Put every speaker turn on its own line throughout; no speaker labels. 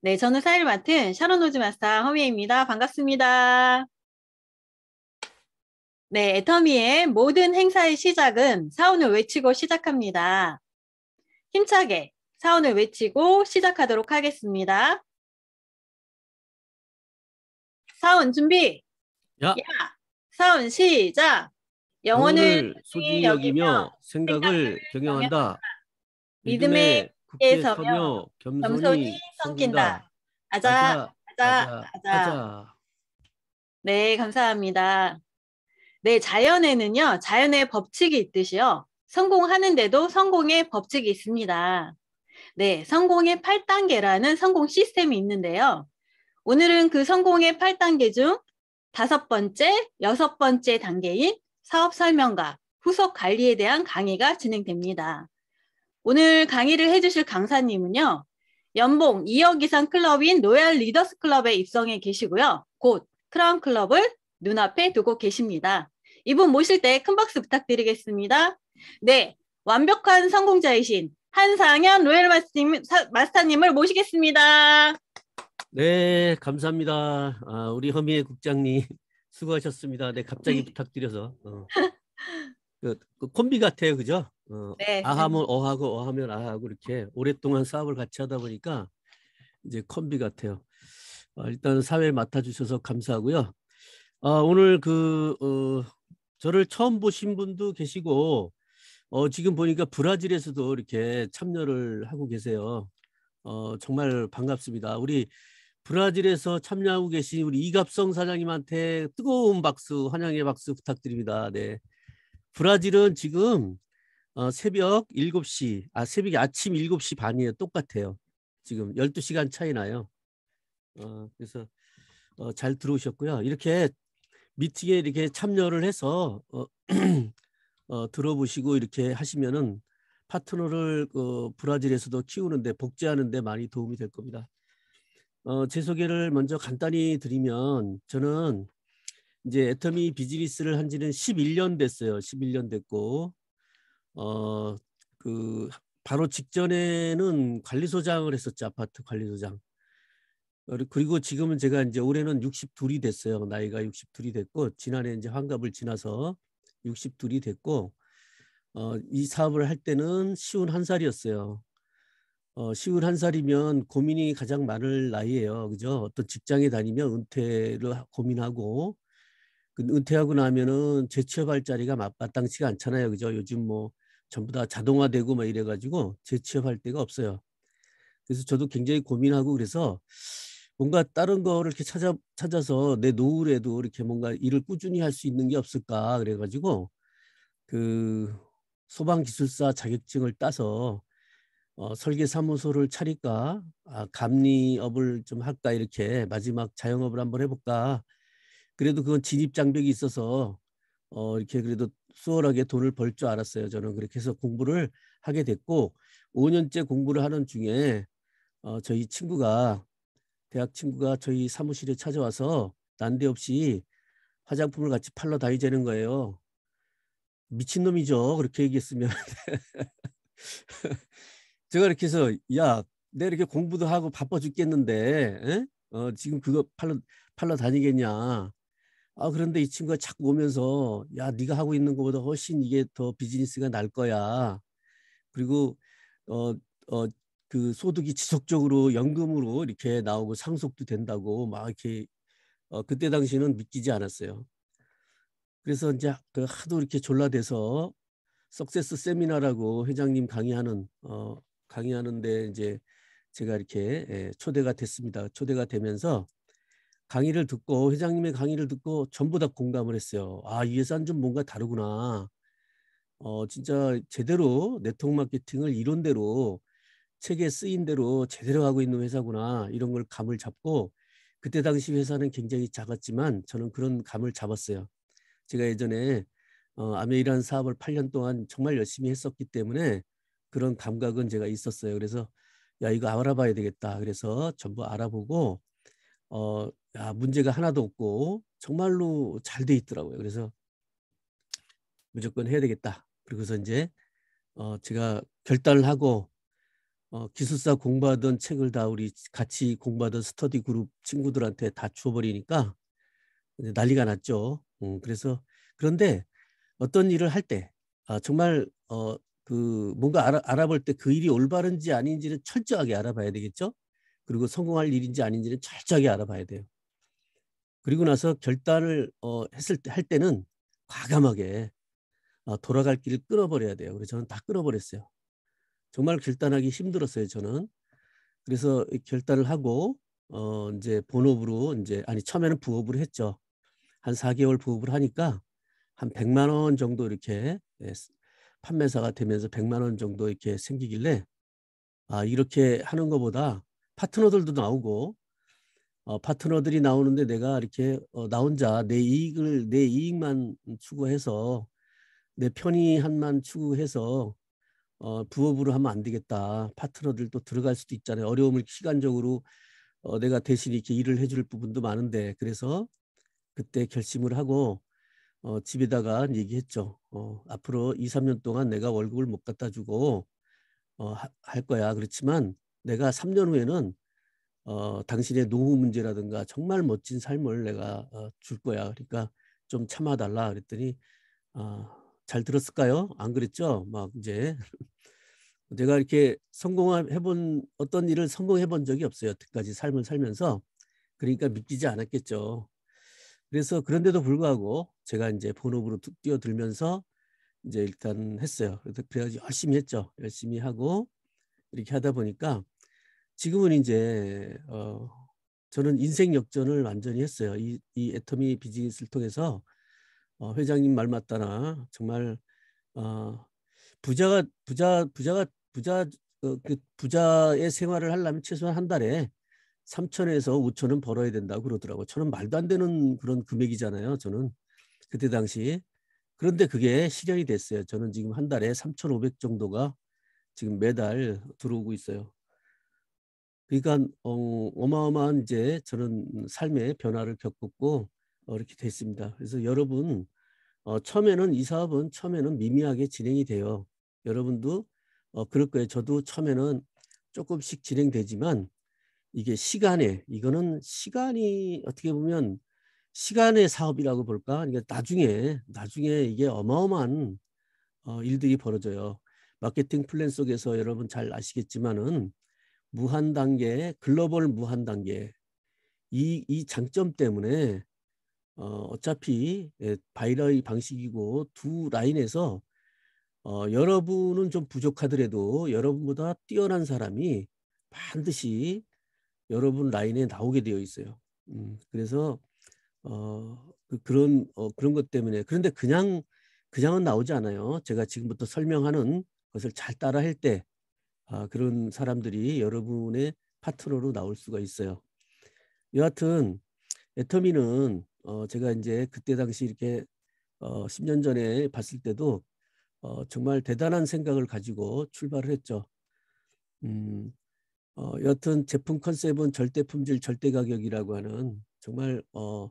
네, 저는 사일 맡은 샤론 노즈 마스터 허미입니다. 반갑습니다. 네, 애터미의 모든 행사의 시작은 사원을 외치고 시작합니다. 힘차게 사원을 외치고 시작하도록 하겠습니다. 사원 준비. 야. 야. 사원 시작. 영혼을 소중히 여기며
생각을 경영한다.
믿음의 굳게 서며
겸손히 섬긴다.
아자, 아자, 아자. 네, 감사합니다. 네, 자연에는요, 자연의 법칙이 있듯이요, 성공하는데도 성공의 법칙이 있습니다. 네, 성공의 8단계라는 성공 시스템이 있는데요. 오늘은 그 성공의 8단계 중 다섯 번째, 여섯 번째 단계인 사업 설명과 후속 관리에 대한 강의가 진행됩니다. 오늘 강의를 해주실 강사님은요. 연봉 2억 이상 클럽인 로얄 리더스 클럽에 입성해 계시고요. 곧 크라운 클럽을 눈앞에 두고 계십니다. 이분 모실 때 큰 박수 부탁드리겠습니다. 네, 완벽한 성공자이신 한상현 로얄 마스터님, 마스터님을 모시겠습니다.
네, 감사합니다. 아, 우리 허미의 국장님 수고하셨습니다. 네, 갑자기 네. 부탁드려서. 어. 그, 그 콤비 같아요, 그죠? 어, 네. 아하면 어하고 어하면 아하고 이렇게 오랫동안 사업을 같이 하다 보니까 이제 콤비 같아요. 어, 일단 사회 맡아주셔서 감사하고요. 어, 오늘 그 어, 저를 처음 보신 분도 계시고 어, 지금 보니까 브라질에서도 이렇게 참여를 하고 계세요. 어, 정말 반갑습니다. 우리 브라질에서 참여하고 계신 우리 이갑성 사장님한테 뜨거운 박수, 환영의 박수 부탁드립니다. 네. 브라질은 지금 어, 새벽 7시, 아, 새벽 아침 7시 반이에요. 똑같아요. 지금 12시간 차이 나요. 어, 그래서 어, 잘 들어오셨고요. 이렇게 미팅에 이렇게 참여를 해서 어, 어, 들어보시고 이렇게 하시면은 파트너를 어, 브라질에서도 키우는데 복제하는데 많이 도움이 될 겁니다. 어, 제 소개를 먼저 간단히 드리면 저는 이제 애터미 비즈니스를 한 지는 11년 됐어요. 11년 됐고 어 그 바로 직전에는 관리소장을 했었죠. 아파트 관리소장. 그리고 지금은 제가 이제 올해는 62이 됐어요. 나이가 62이 됐고 지난해 이제 환갑을 지나서 62이 됐고 어, 이 사업을 할 때는 쉬운 한 살이었어요. 어, 쉬운 한 살이면 고민이 가장 많을 나이예요. 그죠? 어떤 직장에 다니면 은퇴를 고민하고 그 은퇴하고 나면은 재취업할 자리가 마땅치가 않잖아요. 그죠? 요즘 뭐 전부 다 자동화되고 막 이래가지고 재취업할 데가 없어요. 그래서 저도 굉장히 고민하고 그래서 뭔가 다른 거를 이렇게 찾아, 찾아서 내 노후에도 이렇게 뭔가 일을 꾸준히 할 수 있는 게 없을까 그래가지고 그 소방기술사 자격증을 따서 어, 설계사무소를 차릴까 아, 감리업을 좀 할까 이렇게 마지막 자영업을 한번 해볼까 그래도 그건 진입 장벽이 있어서 어 이렇게 그래도 수월하게 돈을 벌 줄 알았어요. 저는 그렇게 해서 공부를 하게 됐고 5년째 공부를 하는 중에 어 저희 친구가 대학 친구가 저희 사무실에 찾아와서 난데없이 화장품을 같이 팔러 다니자는 거예요. 미친놈이죠. 그렇게 얘기했으면. 제가 이렇게 해서 야, 내 이렇게 공부도 하고 바빠 죽겠는데 에? 어, 지금 그거 팔러 팔러 다니겠냐. 아 그런데 이 친구가 자꾸 오면서 야 네가 하고 있는 것보다 훨씬 이게 더 비즈니스가 날 거야. 그리고 어 어 그 소득이 지속적으로 연금으로 이렇게 나오고 상속도 된다고 막 이렇게 어 그때 당시는 믿기지 않았어요. 그래서 이제 그 하도 이렇게 졸라대서 석세스 세미나라고 회장님 강의하는 어 강의하는데 이제 제가 이렇게 예, 초대가 됐습니다. 초대가 되면서 강의를 듣고 회장님의 강의를 듣고 전부 다 공감을 했어요. 아, 이 회사는 좀 뭔가 다르구나. 어, 진짜 제대로 네트워크 마케팅을 이론대로 책에 쓰인 대로 제대로 하고 있는 회사구나. 이런 걸 감을 잡고 그때 당시 회사는 굉장히 작았지만 저는 그런 감을 잡았어요. 제가 예전에 어, 아메이라는 사업을 8년 동안 정말 열심히 했었기 때문에 그런 감각은 제가 있었어요. 그래서 야 이거 알아봐야 되겠다. 그래서 전부 알아보고 어, 야, 문제가 하나도 없고 정말로 잘 돼 있더라고요. 그래서 무조건 해야 되겠다. 그리고서 이제 어, 제가 결단을 하고 어, 기술사 공부하던 책을 다 우리 같이 공부하던 스터디 그룹 친구들한테 다 주워버리니까 난리가 났죠. 음, 그래서 그런데 어떤 일을 할 때 아, 정말 어, 그 뭔가 알아, 알아볼 때 그 일이 올바른지 아닌지는 철저하게 알아봐야 되겠죠. 그리고 성공할 일인지 아닌지는 철저하게 알아봐야 돼요. 그리고 나서 결단을 어, 했을 때 할 때는 과감하게 어, 돌아갈 길을 끊어버려야 돼요. 그래서 저는 다 끊어버렸어요. 정말 결단하기 힘들었어요. 저는 그래서 결단을 하고 어, 이제 본업으로 이제 아니 처음에는 부업으로 했죠. 한 4개월 부업을 하니까 한 100만 원 정도 이렇게 예, 판매사가 되면서 100만 원 정도 이렇게 생기길래 아 이렇게 하는 것보다 파트너들도 나오고 어, 파트너들이 나오는데 내가 이렇게 어, 나 혼자 내 이익을 내 이익만 추구해서 내 편의한만 추구해서 어, 부업으로 하면 안 되겠다. 파트너들도 들어갈 수도 있잖아요. 어려움을 시간적으로 어, 내가 대신 이렇게 일을 해 줄 부분도 많은데 그래서 그때 결심을 하고 어, 집에다가 얘기했죠. 어, 앞으로 2, 3년 동안 내가 월급을 못 갖다 주고 어, 하, 할 거야. 그렇지만 내가 3년 후에는 어, 당신의 노후 문제라든가 정말 멋진 삶을 내가 어, 줄 거야. 그러니까 좀 참아달라 그랬더니 어, 잘 들었을까요? 안 그랬죠? 막 이제 내가 이렇게 성공해본 어떤 일을 성공해본 적이 없어요. 여태까지 삶을 살면서 그러니까 믿기지 않았겠죠. 그래서 그런데도 불구하고 제가 이제 본업으로 뛰어들면서 이제 일단 했어요. 그래서 그래가지고 열심히 했죠. 열심히 하고 이렇게 하다 보니까 지금은 이제 어 저는 인생 역전을 완전히 했어요. 이, 이 애터미 비즈니스를 통해서 어, 회장님 말 맞다나 정말 어, 부자가 부자 부자가 부자 어, 그 부자의 생활을 하려면 최소한 한 달에 3천에서 5천은 벌어야 된다고 그러더라고. 저는 말도 안 되는 그런 금액이잖아요. 저는 그때 당시 그런데 그게 실현이 됐어요. 저는 지금 한 달에 3,500 정도가 지금 매달 들어오고 있어요. 그러니까 어, 마어마한 이제 저런 삶의 변화를 겪었고 어, 이렇게 됐습니다. 그래서 여러분 어, 처음에는 이 사업은 처음에는 미미하게 진행이 돼요. 여러분도 어, 그럴 거예요. 저도 처음에는 조금씩 진행되지만 이게 시간에 이거는 시간이 어떻게 보면 시간의 사업이라고 볼까? 그러니까 나중에 나중에 이게 어마어마한 어, 일들이 벌어져요. 마케팅 플랜 속에서 여러분 잘 아시겠지만은 무한 단계, 글로벌 무한 단계 이, 이 장점 때문에 어, 어차피 예, 바이러이 방식이고 두 라인에서 어, 여러분은 좀 부족하더라도 여러분보다 뛰어난 사람이 반드시 여러분 라인에 나오게 되어 있어요. 음, 그래서 어, 그 그런 어, 그런 것 때문에 그런데 그냥 그냥은 나오지 않아요. 제가 지금부터 설명하는 것을 잘 따라 할때 아, 그런 사람들이 여러분의 파트너로 나올 수가 있어요. 여하튼 애터미는 어, 제가 이제 그때 당시 이렇게 어, 10년 전에 봤을 때도 어, 정말 대단한 생각을 가지고 출발을 했죠. 음, 어, 여튼 제품 컨셉은 절대 품질, 절대 가격이라고 하는 정말 어,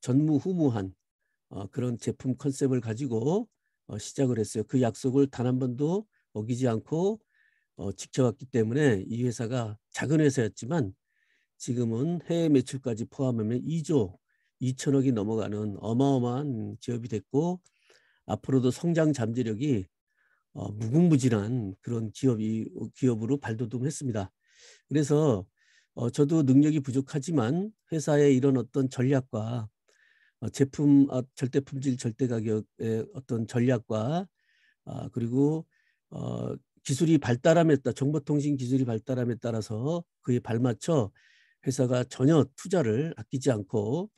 전무후무한 어, 그런 제품 컨셉을 가지고 어, 시작을 했어요. 그 약속을 단 한 번도 어기지 않고 어, 지켜왔기 때문에 이 회사가 작은 회사였지만 지금은 해외 매출까지 포함하면 2조 2천억이 넘어가는 어마어마한 기업이 됐고 앞으로도 성장 잠재력이 어, 무궁무진한 그런 기업이 기업으로 발돋움했습니다. 그래서 어, 저도 능력이 부족하지만 회사의 이런 어떤 전략과 어, 제품 아, 절대 품질 절대 가격의 어떤 전략과 아, 그리고 어, 기술이 발달함에 따라 정보통신 기술이 발달함에 따라서 그에 발맞춰 회사가 전혀 투자를 아끼지 않고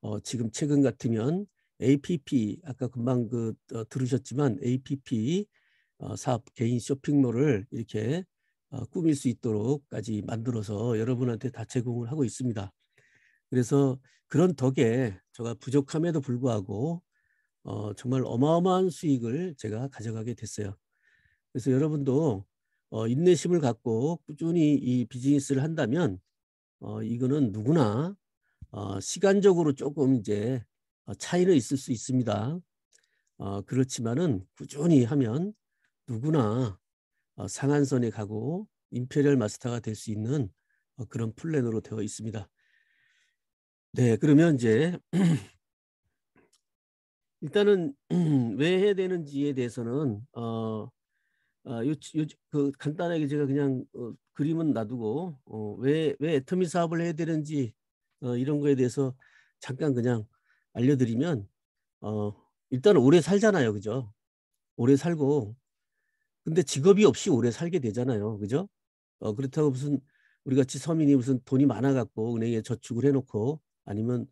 어, 지금 최근 같으면 APP 아까 금방 그 어, 들으셨지만 APP 어, 사업 개인 쇼핑몰을 이렇게 어, 꾸밀 수 있도록까지 만들어서 여러분한테 다 제공을 하고 있습니다. 그래서 그런 덕에 제가 부족함에도 불구하고 어, 정말 어마어마한 수익을 제가 가져가게 됐어요. 그래서 여러분도 어, 인내심을 갖고 꾸준히 이 비즈니스를 한다면 어, 이거는 누구나 어, 시간적으로 조금 이제 어, 차이는 있을 수 있습니다. 어, 그렇지만은 꾸준히 하면 누구나 어, 상한선에 가고 임페리얼 마스터가 될 수 있는 어, 그런 플랜으로 되어 있습니다. 네, 그러면 이제 일단은 왜 해야 되는지에 대해서는 어, 아, 요, 요, 그 간단하게 제가 그냥 어, 그림은 놔두고 어, 왜, 왜 애터미 사업을 해야 되는지 어, 이런 거에 대해서 잠깐 그냥 알려드리면 어, 일단 오래 살잖아요. 그죠? 오래 살고 근데 직업이 없이 오래 살게 되잖아요. 그죠? 어, 그렇다고 무슨 우리 같이 서민이 무슨 돈이 많아 갖고 은행에 저축을 해놓고 아니면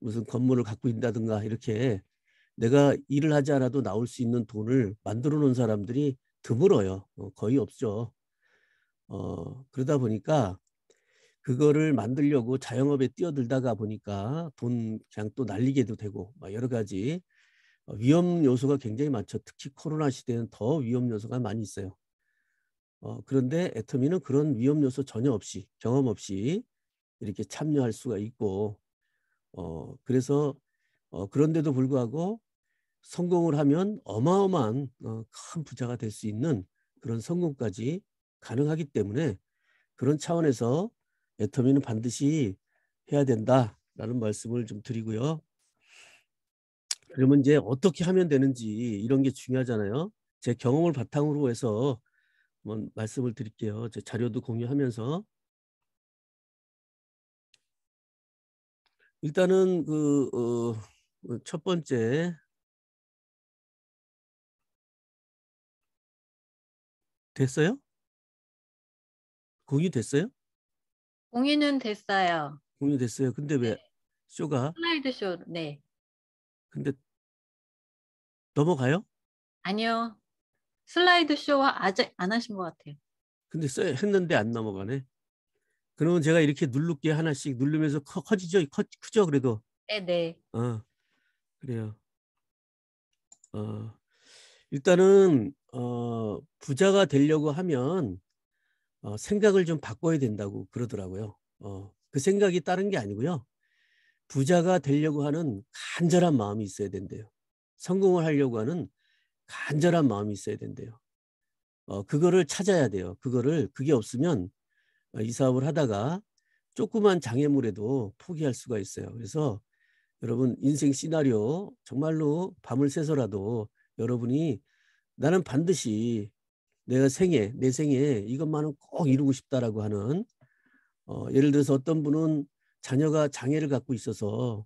무슨 건물을 갖고 있다든가 이렇게 내가 일을 하지 않아도 나올 수 있는 돈을 만들어 놓은 사람들이 드물어요. 어, 거의 없죠. 어, 그러다 보니까 그거를 만들려고 자영업에 뛰어들다가 보니까 돈 그냥 또 날리게도 되고 여러 가지 어, 위험 요소가 굉장히 많죠. 특히 코로나 시대는 에더 위험 요소가 많이 있어요. 어, 그런데 애터미는 그런 위험 요소 전혀 없이 경험 없이 이렇게 참여할 수가 있고 어, 그래서 어, 그런데도 불구하고 성공을 하면 어마어마한 어, 큰 부자가 될 수 있는 그런 성공까지 가능하기 때문에 그런 차원에서 애터미는 반드시 해야 된다라는 말씀을 좀 드리고요. 그러면 이제 어떻게 하면 되는지 이런 게 중요하잖아요. 제 경험을 바탕으로 해서 한번 말씀을 드릴게요. 제 자료도 공유하면서
일단은 그첫 어, 번째 됐어요? 공유 됐어요? 공유는 됐어요.
공유 됐어요. 근데 왜 네. 쇼가
슬라이드 쇼. 네.
근데 넘어가요?
아니요. 슬라이드 쇼와 아직 안 하신 것 같아요.
근데 써 했는데 안 넘어가네. 그러면 제가 이렇게 누를게 하나씩 누르면서 커, 커지죠? 커, 크죠? 그래도. 네네. 네. 어, 그래요. 어, 일단은 어, 부자가 되려고 하면 어, 생각을 좀 바꿔야 된다고 그러더라고요. 어, 그 생각이 다른 게 아니고요. 부자가 되려고 하는 간절한 마음이 있어야 된대요. 성공을 하려고 하는 간절한 마음이 있어야 된대요. 어, 그거를 찾아야 돼요. 그거를 그게 없으면 이 사업을 하다가 조그만 장애물에도 포기할 수가 있어요. 그래서 여러분 인생 시나리오 정말로 밤을 새서라도 여러분이 나는 반드시 내가 생애, 내 생애 이것만은 꼭 이루고 싶다라고 하는 어, 예를 들어서 어떤 분은 자녀가 장애를 갖고 있어서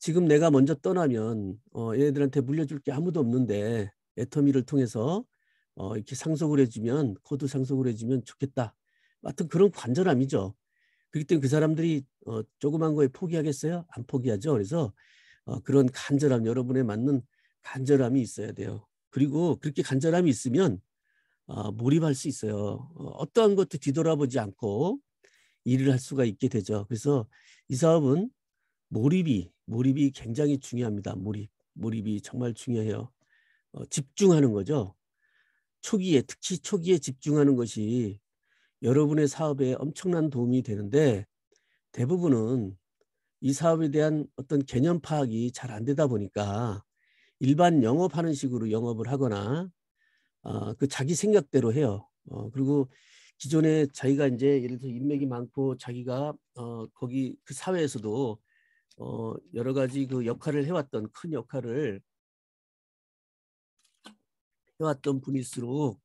지금 내가 먼저 떠나면 어, 얘네들한테 물려줄 게 아무도 없는데 애터미를 통해서 어, 이렇게 상속을 해주면 코드 상속을 해주면 좋겠다. 하여튼 그런 관절함이죠. 그렇기 때문에 그 사람들이 어, 조그만 거에 포기하겠어요? 안 포기하죠. 그래서 어, 그런 간절함, 여러분에 맞는 간절함이 있어야 돼요. 그리고 그렇게 간절함이 있으면 어, 몰입할 수 있어요. 어, 떠한 것도 뒤돌아보지 않고 일을 할 수가 있게 되죠. 그래서 이 사업은 몰입이 몰입이 굉장히 중요합니다. 몰입 몰입이 정말 중요해요. 어, 집중하는 거죠. 초기에 특히 초기에 집중하는 것이 여러분의 사업에 엄청난 도움이 되는데 대부분은 이 사업에 대한 어떤 개념 파악이 잘 안 되다 보니까 일반 영업하는 식으로 영업을 하거나 어, 그 자기 생각대로 해요. 어, 그리고 기존에 자기가 이제 예를 들어 인맥이 많고 자기가 어, 거기 그 사회에서도 어, 여러 가지 그 역할을 해왔던 큰 역할을 해왔던 분일수록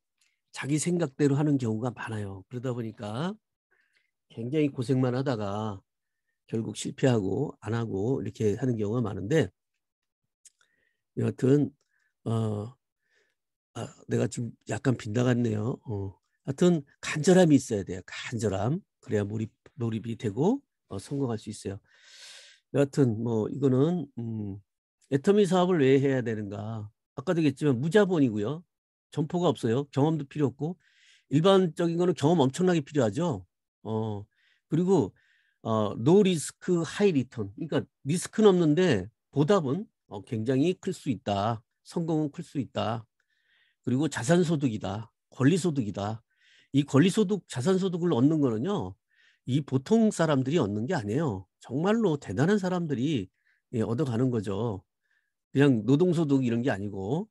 자기 생각대로 하는 경우가 많아요. 그러다 보니까 굉장히 고생만 하다가 결국 실패하고 안 하고 이렇게 하는 경우가 많은데 여하튼 어, 아, 내가 좀 약간 빗나갔네요. 어. 하여튼 간절함이 있어야 돼요. 간절함. 그래야 몰입, 몰입이 되고 어, 성공할 수 있어요. 여하튼 뭐 이거는 음, 애터미 사업을 왜 해야 되는가. 아까도 얘기했지만 무자본이고요. 점포가 없어요. 경험도 필요 없고 일반적인 거는 경험 엄청나게 필요하죠. 어, 그리고 어, 노 리스크 하이 리턴. 그러니까 리스크는 없는데 보답은 어, 굉장히 클 수 있다. 성공은 클 수 있다. 그리고 자산소득이다. 권리소득이다. 이 권리소득, 자산소득을 얻는 거는요. 이 보통 사람들이 얻는 게 아니에요. 정말로 대단한 사람들이 예, 얻어가는 거죠. 그냥 노동소득 이런 게 아니고.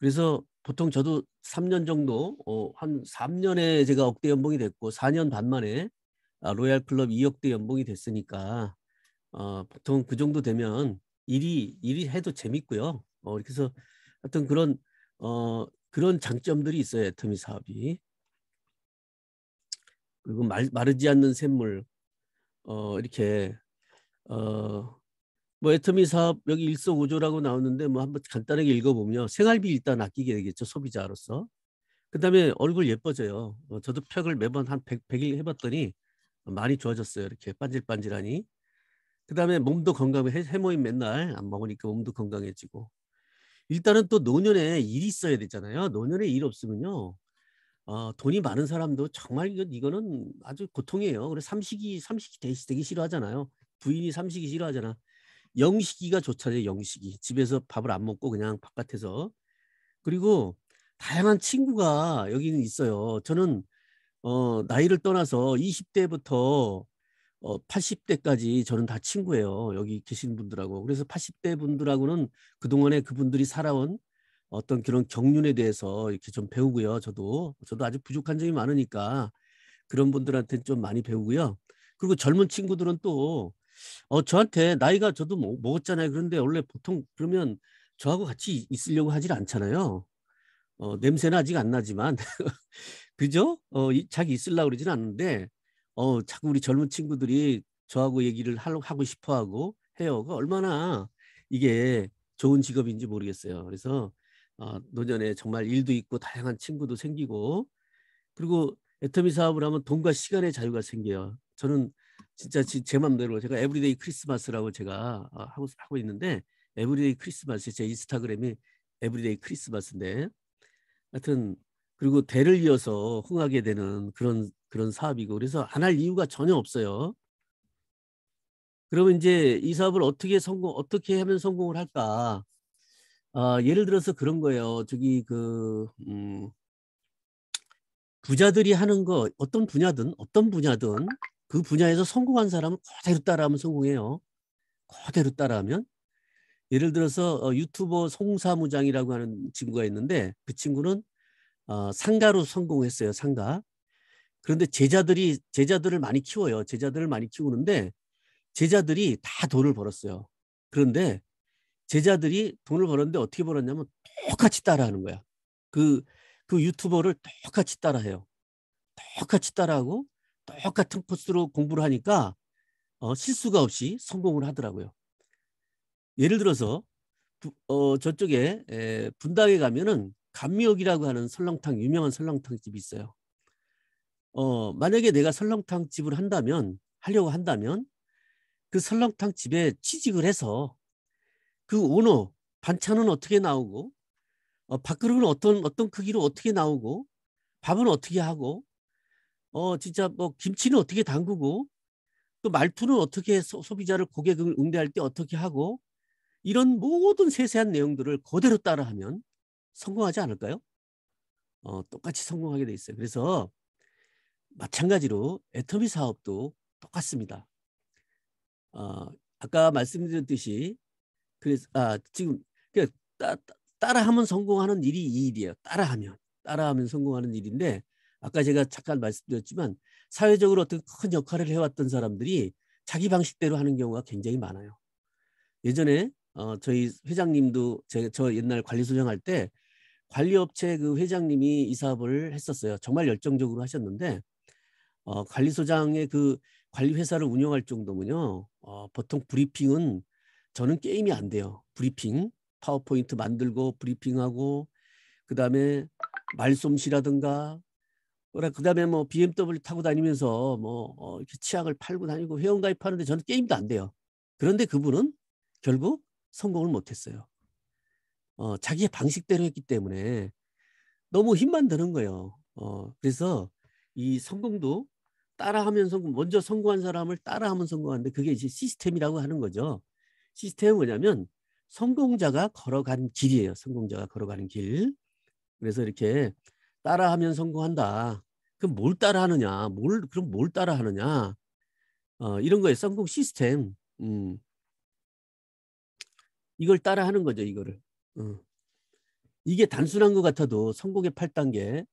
그래서 보통 저도 3년 정도, 어, 한 3년에 제가 억대 연봉이 됐고, 4년 반 만에 아, 로얄 클럽 2억대 연봉이 됐으니까, 어, 보통 그 정도 되면 일이 일이 해도 재밌고요. 어, 그래서 하여튼 그런 어, 그런 장점들이 있어요. 애터미 사업이. 그리고 말, 마르지 않는 샘물 어, 이렇게 어, 뭐 애터미 사업 여기 일석오조라고 나오는데 뭐 한번 간단하게 읽어보면 생활비 일단 아끼게 되겠죠 소비자로서 그다음에 얼굴 예뻐져요. 어, 저도 팩을 매번 한백백일 해봤더니 많이 좋아졌어요. 이렇게 반질반질하니 그 다음에 몸도 건강해 해모임 맨날 안 먹으니까 몸도 건강해지고 일단은 또 노년에 일이 있어야 되잖아요. 노년에 일 없으면요. 어, 돈이 많은 사람도 정말 이거, 는 아주 고통이에요. 그래서 삼식이 삼식이 되기, 되기 싫어하잖아요. 부인이 삼식이 싫어하잖아. 영식이가 좋잖아요. 영식이 집에서 밥을 안 먹고 그냥 바깥에서 그리고 다양한 친구가 여기는 있어요. 저는 어, 나이를 떠나서 20대부터 어, 80대까지 저는 다 친구예요. 여기 계신 분들하고. 그래서 80대 분들하고는 그동안에 그분들이 살아온 어떤 그런 경륜에 대해서 이렇게 좀 배우고요. 저도 저도 아직 부족한 점이 많으니까 그런 분들한테 좀 많이 배우고요. 그리고 젊은 친구들은 또 어, 저한테 나이가 저도 뭐, 먹었잖아요. 그런데 원래 보통 그러면 저하고 같이 있으려고 하질 않잖아요. 어, 냄새는 아직 안 나지만 그죠? 어, 이, 자기 있으려고 그러진 않는데 어 자꾸 우리 젊은 친구들이 저하고 얘기를 하고 려 하고 싶어 하고 해요. 그 얼마나 이게 좋은 직업인지 모르겠어요. 그래서 어, 노년에 정말 일도 있고 다양한 친구도 생기고 그리고 애터미 사업을 하면 돈과 시간의 자유가 생겨요. 저는 진짜 제 맘대로 제가 에브리데이 크리스마스라고 제가 어, 하고 하고 있는데 에브리데이 크리스마스 제 인스타그램이 에브리데이 크리스마스인데 하여튼 그리고 대를 이어서 흥하게 되는 그런 그런 사업이고 그래서 안 할 이유가 전혀 없어요. 그러면 이제 이 사업을 어떻게 성공 어떻게 하면 성공을 할까? 아, 예를 들어서 그런 거예요. 저기 그 음, 부자들이 하는 거 어떤 분야든 어떤 분야든 그 분야에서 성공한 사람은 그대로 따라하면 성공해요. 그대로 따라하면 예를 들어서 어, 유튜버 송사무장이라고 하는 친구가 있는데 그 친구는 어, 상가로 성공했어요. 상가. 그런데 제자들이 제자들을 많이 키워요. 제자들을 많이 키우는데 제자들이 다 돈을 벌었어요. 그런데 제자들이 돈을 벌었는데 어떻게 벌었냐면 똑같이 따라하는 거야. 그, 그 유튜버를 똑같이 따라해요. 똑같이 따라하고 똑같은 코스로 공부를 하니까 어, 실수가 없이 성공을 하더라고요. 예를 들어서 부, 어, 저쪽에 에, 분당에 가면은 감미역이라고 하는 설렁탕 유명한 설렁탕 집이 있어요. 어, 만약에 내가 설렁탕 집을 한다면 하려고 한다면 그 설렁탕 집에 취직을 해서 그 오너 반찬은 어떻게 나오고 어, 밥그릇은 어떤 어떤 크기로 어떻게 나오고 밥은 어떻게 하고 어 진짜 뭐 김치는 어떻게 담그고 또 말투는 어떻게 소, 비자를 고객을 응대할 때 어떻게 하고 이런 모든 세세한 내용들을 그대로 따라하면 성공하지 않을까요? 어 똑같이 성공하게 돼 있어요. 그래서 마찬가지로 애터미 사업도 똑같습니다. 어, 아까 말씀드렸듯이 그래서 아, 지금 그러니까 따, 따라하면 성공하는 일이 이 일이에요. 따라하면 따라하면 성공하는 일인데 아까 제가 잠깐 말씀드렸지만 사회적으로 어떤 큰 역할을 해왔던 사람들이 자기 방식대로 하는 경우가 굉장히 많아요. 예전에 어, 저희 회장님도 제, 저 옛날 관리소장 할때 관리업체 그 회장님이 이 사업을 했었어요. 정말 열정적으로 하셨는데 어, 관리소장의 그 관리 회사를 운영할 정도면요. 어, 보통 브리핑은 저는 게임이 안 돼요. 브리핑 파워포인트 만들고 브리핑하고 그 다음에 말솜씨라든가 그 다음에 뭐 BMW 타고 다니면서 뭐 어, 이렇게 치약을 팔고 다니고 회원 가입하는데 저는 게임도 안 돼요. 그런데 그분은 결국 성공을 못했어요. 어, 자기의 방식대로 했기 때문에 너무 힘만 드는 거예요. 어, 그래서 이 성공도 따라하면 성공, 먼저 성공한 사람을 따라하면 성공하는데 그게 이제 시스템이라고 하는 거죠. 시스템은 뭐냐면 성공자가 걸어간 길이에요. 성공자가 걸어가는 길. 그래서 이렇게 따라하면 성공한다. 그럼 뭘 따라하느냐? 뭘 그럼 뭘 따라하느냐? 어, 이런 거예요 성공 시스템. 음. 이걸 따라하는 거죠. 이거를. 음. 이게 단순한 것 같아도 성공의 8단계.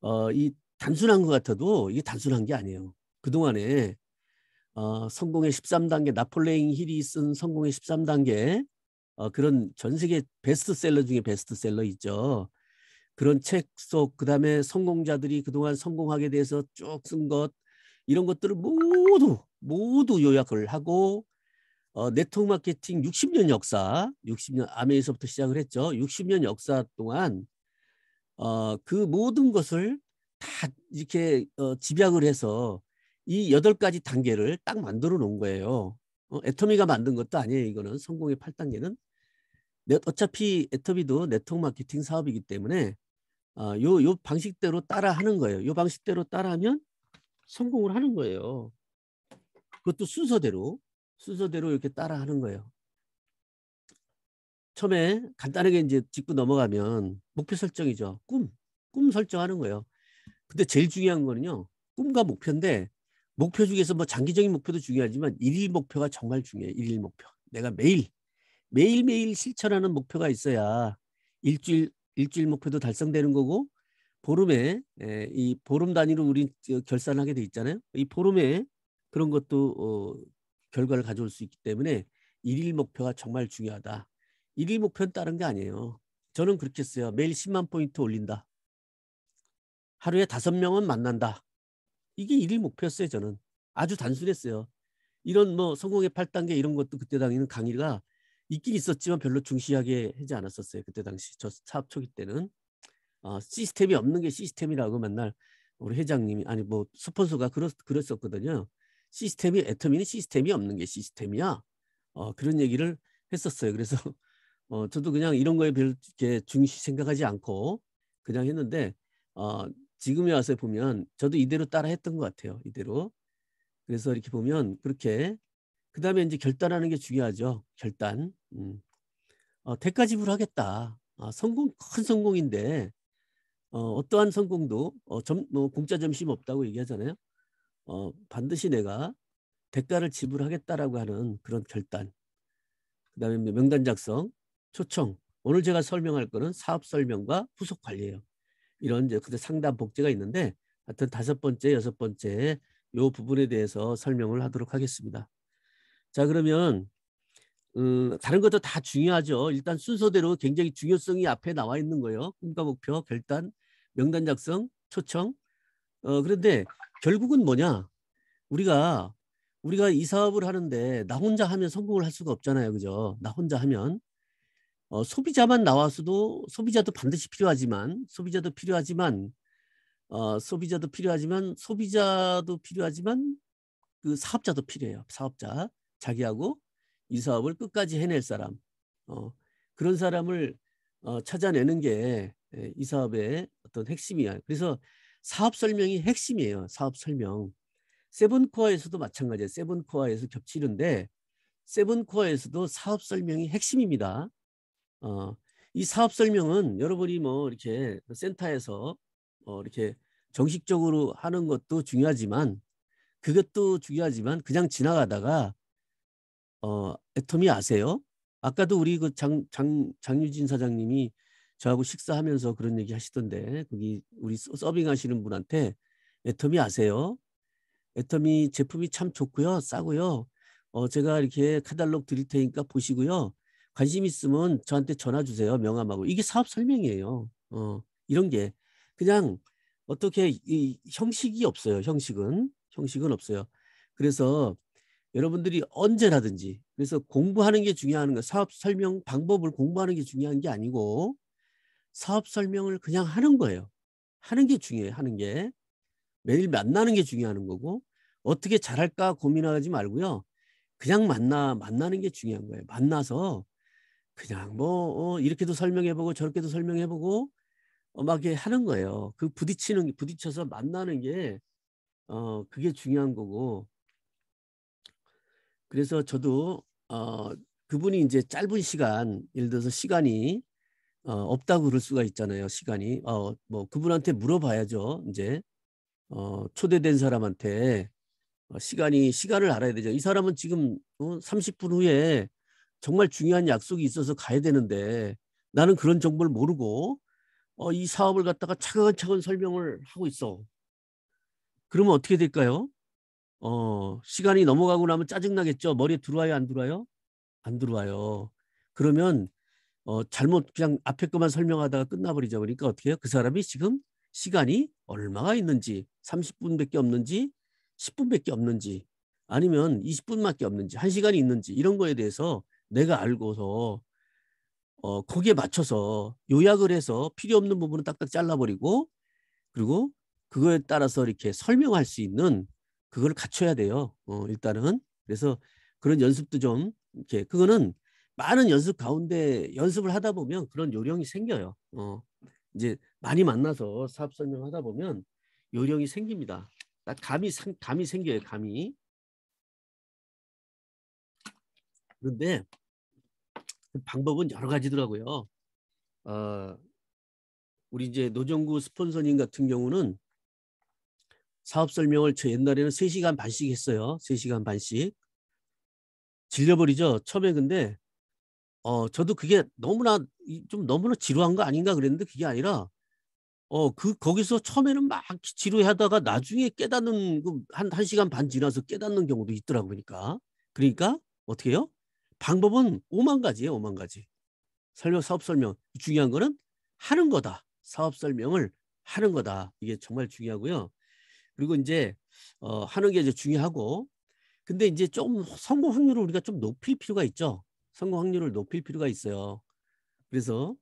어, 이 단순한 것 같아도 이게 단순한 게 아니에요. 그동안에 어, 성공의 13단계 나폴레옹 힐이 쓴 성공의 13단계 어, 그런 전 세계 베스트셀러 중에 베스트셀러 있죠. 그런 책 속 그다음에 성공자들이 그동안 성공하게 돼서 쭉 쓴 것 이런 것들을 모두 모두 요약을 하고 어, 네트워크 마케팅 60년 역사 60년 아메에서부터 시작을 했죠. 60년 역사 동안 어, 그 모든 것을 다 이렇게 어, 집약을 해서 이 여덟 가지 단계를 딱 만들어 놓은 거예요. 어, 애터미가 만든 것도 아니에요. 이거는 성공의 8단계는 어차피 애터미도 네트워크 마케팅 사업이기 때문에 어, 요, 요 방식대로 따라 하는 거예요. 요 방식대로 따라 하면 성공을 하는 거예요. 그것도 순서대로 순서대로 이렇게 따라 하는 거예요. 처음에 간단하게 이제 짚고 넘어가면 목표 설정이죠. 꿈, 꿈 설정하는 거예요. 근데 제일 중요한 거는요. 꿈과 목표인데 목표 중에서 뭐 장기적인 목표도 중요하지만 일일 목표가 정말 중요해. 일일 목표. 내가 매일 매일매일 실천하는 목표가 있어야 일주일 일주일 목표도 달성되는 거고 보름에 에, 예, 이 보름 단위로 우리 결산하게 돼 있잖아요. 이 보름에 그런 것도 어, 결과를 가져올 수 있기 때문에 일일 목표가 정말 중요하다. 일일 목표는 다른 게 아니에요. 저는 그렇게 써요. 매일 10만 포인트 올린다. 하루에 다섯 명은 만난다. 이게 일일 목표였어요, 저는. 아주 단순했어요. 이런 뭐 성공의 8단계 이런 것도 그때 당에는 강의가 있긴 있었지만 별로 중시하게 하지 않았었어요. 그때 당시 저 사업 초기 때는 어, 시스템이 없는 게 시스템이라고 맨날 우리 회장님이 아니 뭐 스폰서가 그랬, 그랬었거든요. 시스템이 애터미는 시스템이 없는 게 시스템이야. 어, 그런 얘기를 했었어요. 그래서 어, 저도 그냥 이런 거에 별 이렇게 중시 생각하지 않고 그냥 했는데 어, 지금에 와서 보면 저도 이대로 따라 했던 것 같아요. 이대로. 그래서 이렇게 보면 그렇게 그 다음에 이제 결단하는 게 중요하죠. 결단. 음. 어, 대가 지불하겠다. 아, 성공 큰 성공인데 어, 어 떠한 성공도 어, 점, 뭐, 공짜 점심 없다고 얘기하잖아요. 어, 반드시 내가 대가를 지불하겠다라고 하는 그런 결단. 그 다음에 명단 작성, 초청. 오늘 제가 설명할 거는 사업 설명과 후속 관리예요. 이런 이제 그때 상담 복제가 있는데 하여튼 다섯 번째, 여섯 번째 요 부분에 대해서 설명을 하도록 하겠습니다. 자 그러면 음, 다른 것도 다 중요하죠. 일단 순서대로 굉장히 중요성이 앞에 나와 있는 거예요. 꿈과 목표, 결단, 명단 작성, 초청. 어, 그런데 결국은 뭐냐? 우리가 우리가 이 사업을 하는데 나 혼자 하면 성공을 할 수가 없잖아요. 그죠? 나 혼자 하면 어, 소비자만 나와서도 소비자도 반드시 필요하지만 소비자도 필요하지만 어, 소비자도 필요하지만 소비자도 필요하지만 그 사업자도 필요해요. 사업자 자기하고 이 사업을 끝까지 해낼 사람 어, 그런 사람을 어, 찾아내는 게이 예, 사업의 어떤 핵심이야. 그래서 사업 설명이 핵심이에요. 사업 설명. 세븐코어에서도 마찬가지예요. 세븐코어에서 겹치는데 세븐코어에서도 사업 설명이 핵심입니다. 어, 이 사업 설명은 여러분이 뭐 이렇게 센터에서 어, 이렇게 정식적으로 하는 것도 중요하지만 그것도 중요하지만 그냥 지나가다가 어, 애터미 아세요? 아까도 우리 그 장, 장, 장유진 사장님이 저하고 식사하면서 그런 얘기 하시던데 거기 우리 서빙 하시는 분한테 애터미 아세요? 애터미 제품이 참 좋고요. 싸고요. 어, 제가 이렇게 카달록 드릴 테니까 보시고요. 관심 있으면 저한테 전화 주세요. 명함하고. 이게 사업 설명이에요. 어, 이런 게 그냥 어떻게 이 형식이 없어요. 형식은. 형식은 없어요. 그래서 여러분들이 언제라든지 그래서 공부하는 게 중요한 거 사업 설명 방법을 공부하는 게 중요한 게 아니고 사업 설명을 그냥 하는 거예요. 하는 게 중요해요. 하는 게 매일 만나는 게 중요한 거고 어떻게 잘할까 고민하지 말고요. 그냥 만나 만나는 게 중요한 거예요. 만나서 그냥 뭐 어, 이렇게도 설명해보고 저렇게도 설명해보고 어, 막 하는 거예요. 그 부딪히는 부딪혀서 만나는 게 어, 그게 중요한 거고 그래서 저도 어, 그분이 이제 짧은 시간 예를 들어서 시간이 어, 없다고 그럴 수가 있잖아요. 시간이 어, 뭐 그분한테 물어봐야죠. 이제 어, 초대된 사람한테 어, 시간이 시간을 알아야 되죠. 이 사람은 지금 어, 30분 후에 정말 중요한 약속이 있어서 가야 되는데 나는 그런 정보를 모르고 어, 이 사업을 갖다가 차근차근 설명을 하고 있어. 그러면 어떻게 될까요? 어, 시간이 넘어가고 나면 짜증나겠죠. 머리에 들어와요, 안 들어와요? 안 들어와요. 그러면 어, 잘못 그냥 앞에 것만 설명하다가 끝나버리자 보니까 그러니까 어떻게 해요? 그 사람이 지금 시간이 얼마가 있는지 30분밖에 없는지 10분밖에 없는지 아니면 20분밖에 없는지 1시간이 있는지 이런 거에 대해서 내가 알고서 어, 거기에 맞춰서 요약을 해서 필요 없는 부분은 딱딱 잘라버리고 그리고 그거에 따라서 이렇게 설명할 수 있는 그걸 갖춰야 돼요. 어, 일단은 그래서 그런 연습도 좀 이렇게 그거는 많은 연습 가운데 연습을 하다 보면 그런 요령이 생겨요. 어, 이제 많이 만나서 사업 설명하다 보면 요령이 생깁니다. 딱 감이 감이 생겨요. 감이 그런데 그 방법은 여러 가지더라고요. 어, 우리 이제 노정구 스폰서님 같은 경우는 사업 설명을 저 옛날에는 3시간 반씩 했어요. 3시간 반씩. 질려버리죠. 처음에 근데 어 저도 그게 너무나 좀 너무나 지루한 거 아닌가 그랬는데 그게 아니라 어그 거기서 처음에는 막 지루하다가 나중에 깨닫는 그 한 1시간 반 지나서 깨닫는 경우도 있더라고 요그러니까 그러니까 어떻게 해요? 방법은 5만 가지예요. 5만 가지. 설명 사업 설명. 중요한 거는 하는 거다. 사업 설명을 하는 거다. 이게 정말 중요하고요. 그리고 이제 어, 하는 게 이제 중요하고 근데 이제 좀 성공 확률을 우리가 좀 높일 필요가 있죠. 성공 확률을 높일 필요가 있어요. 그래서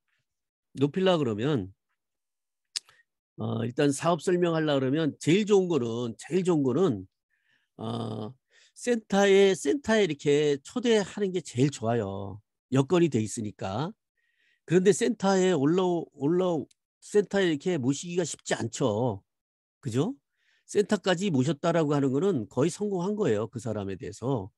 높일라 그러면 어, 일단 사업 설명하려 그러면 제일 좋은 거는 제일 좋은 거는 어, 센터에 센터에 이렇게 초대하는 게 제일 좋아요. 여건이 돼 있으니까. 그런데 센터에 올라 올라 센터에 이렇게 모시기가 쉽지 않죠. 그죠? 센터까지 모셨다라고 하는 거는 거의 성공한 거예요. 그 사람에 대해서.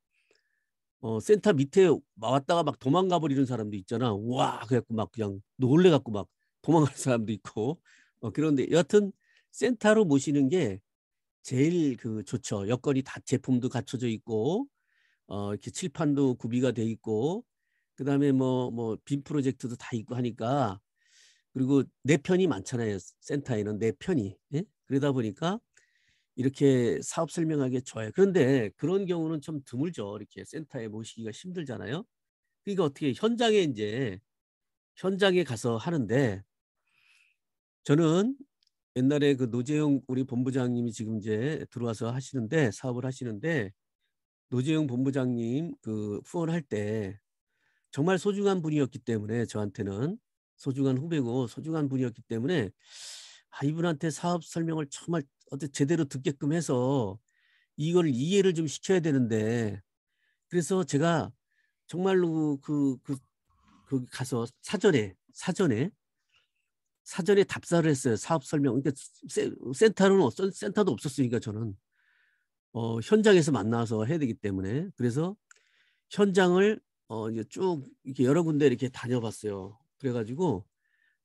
어, 센터 밑에 왔다가 막 도망가 버리는 사람도 있잖아. 와, 그래갖고 막 그냥 놀래갖고 막 도망가는 사람도 있고. 어, 그런데 여하튼 센터로 모시는 게 제일 그 좋죠. 여건이 다 제품도 갖춰져 있고 어 이렇게 칠판도 구비가 돼 있고 그다음에 뭐 뭐 빔 프로젝트도 다 있고 하니까 그리고 내 편이 많잖아요. 센터에는 내 편이. 예? 그러다 보니까 이렇게 사업 설명하기에 좋아요. 그런데 그런 경우는 좀 드물죠. 이렇게 센터에 모시기가 힘들잖아요. 그러니까 어떻게 현장에 이제 현장에 가서 하는데 저는 옛날에 그 노재영 우리 본부장님이 지금 이제 들어와서 하시는데 사업을 하시는데 노재영 본부장님 그 후원할 때 정말 소중한 분이었기 때문에 저한테는 소중한 후배고 소중한 분이었기 때문에 아, 이분한테 사업 설명을 정말 어떻 제대로 듣게끔 해서 이걸 이해를 좀 시켜야 되는데 그래서 제가 정말로 그, 그, 그 가서 사전에 사전에 사전에 답사를 했어요. 사업 설명. 그러니까 센터는 없 센터도 없었으니까 저는 어, 현장에서 만나서 해야 되기 때문에 그래서 현장을 어, 이제 쭉 이렇게 여러 군데 이렇게 다녀봤어요. 그래가지고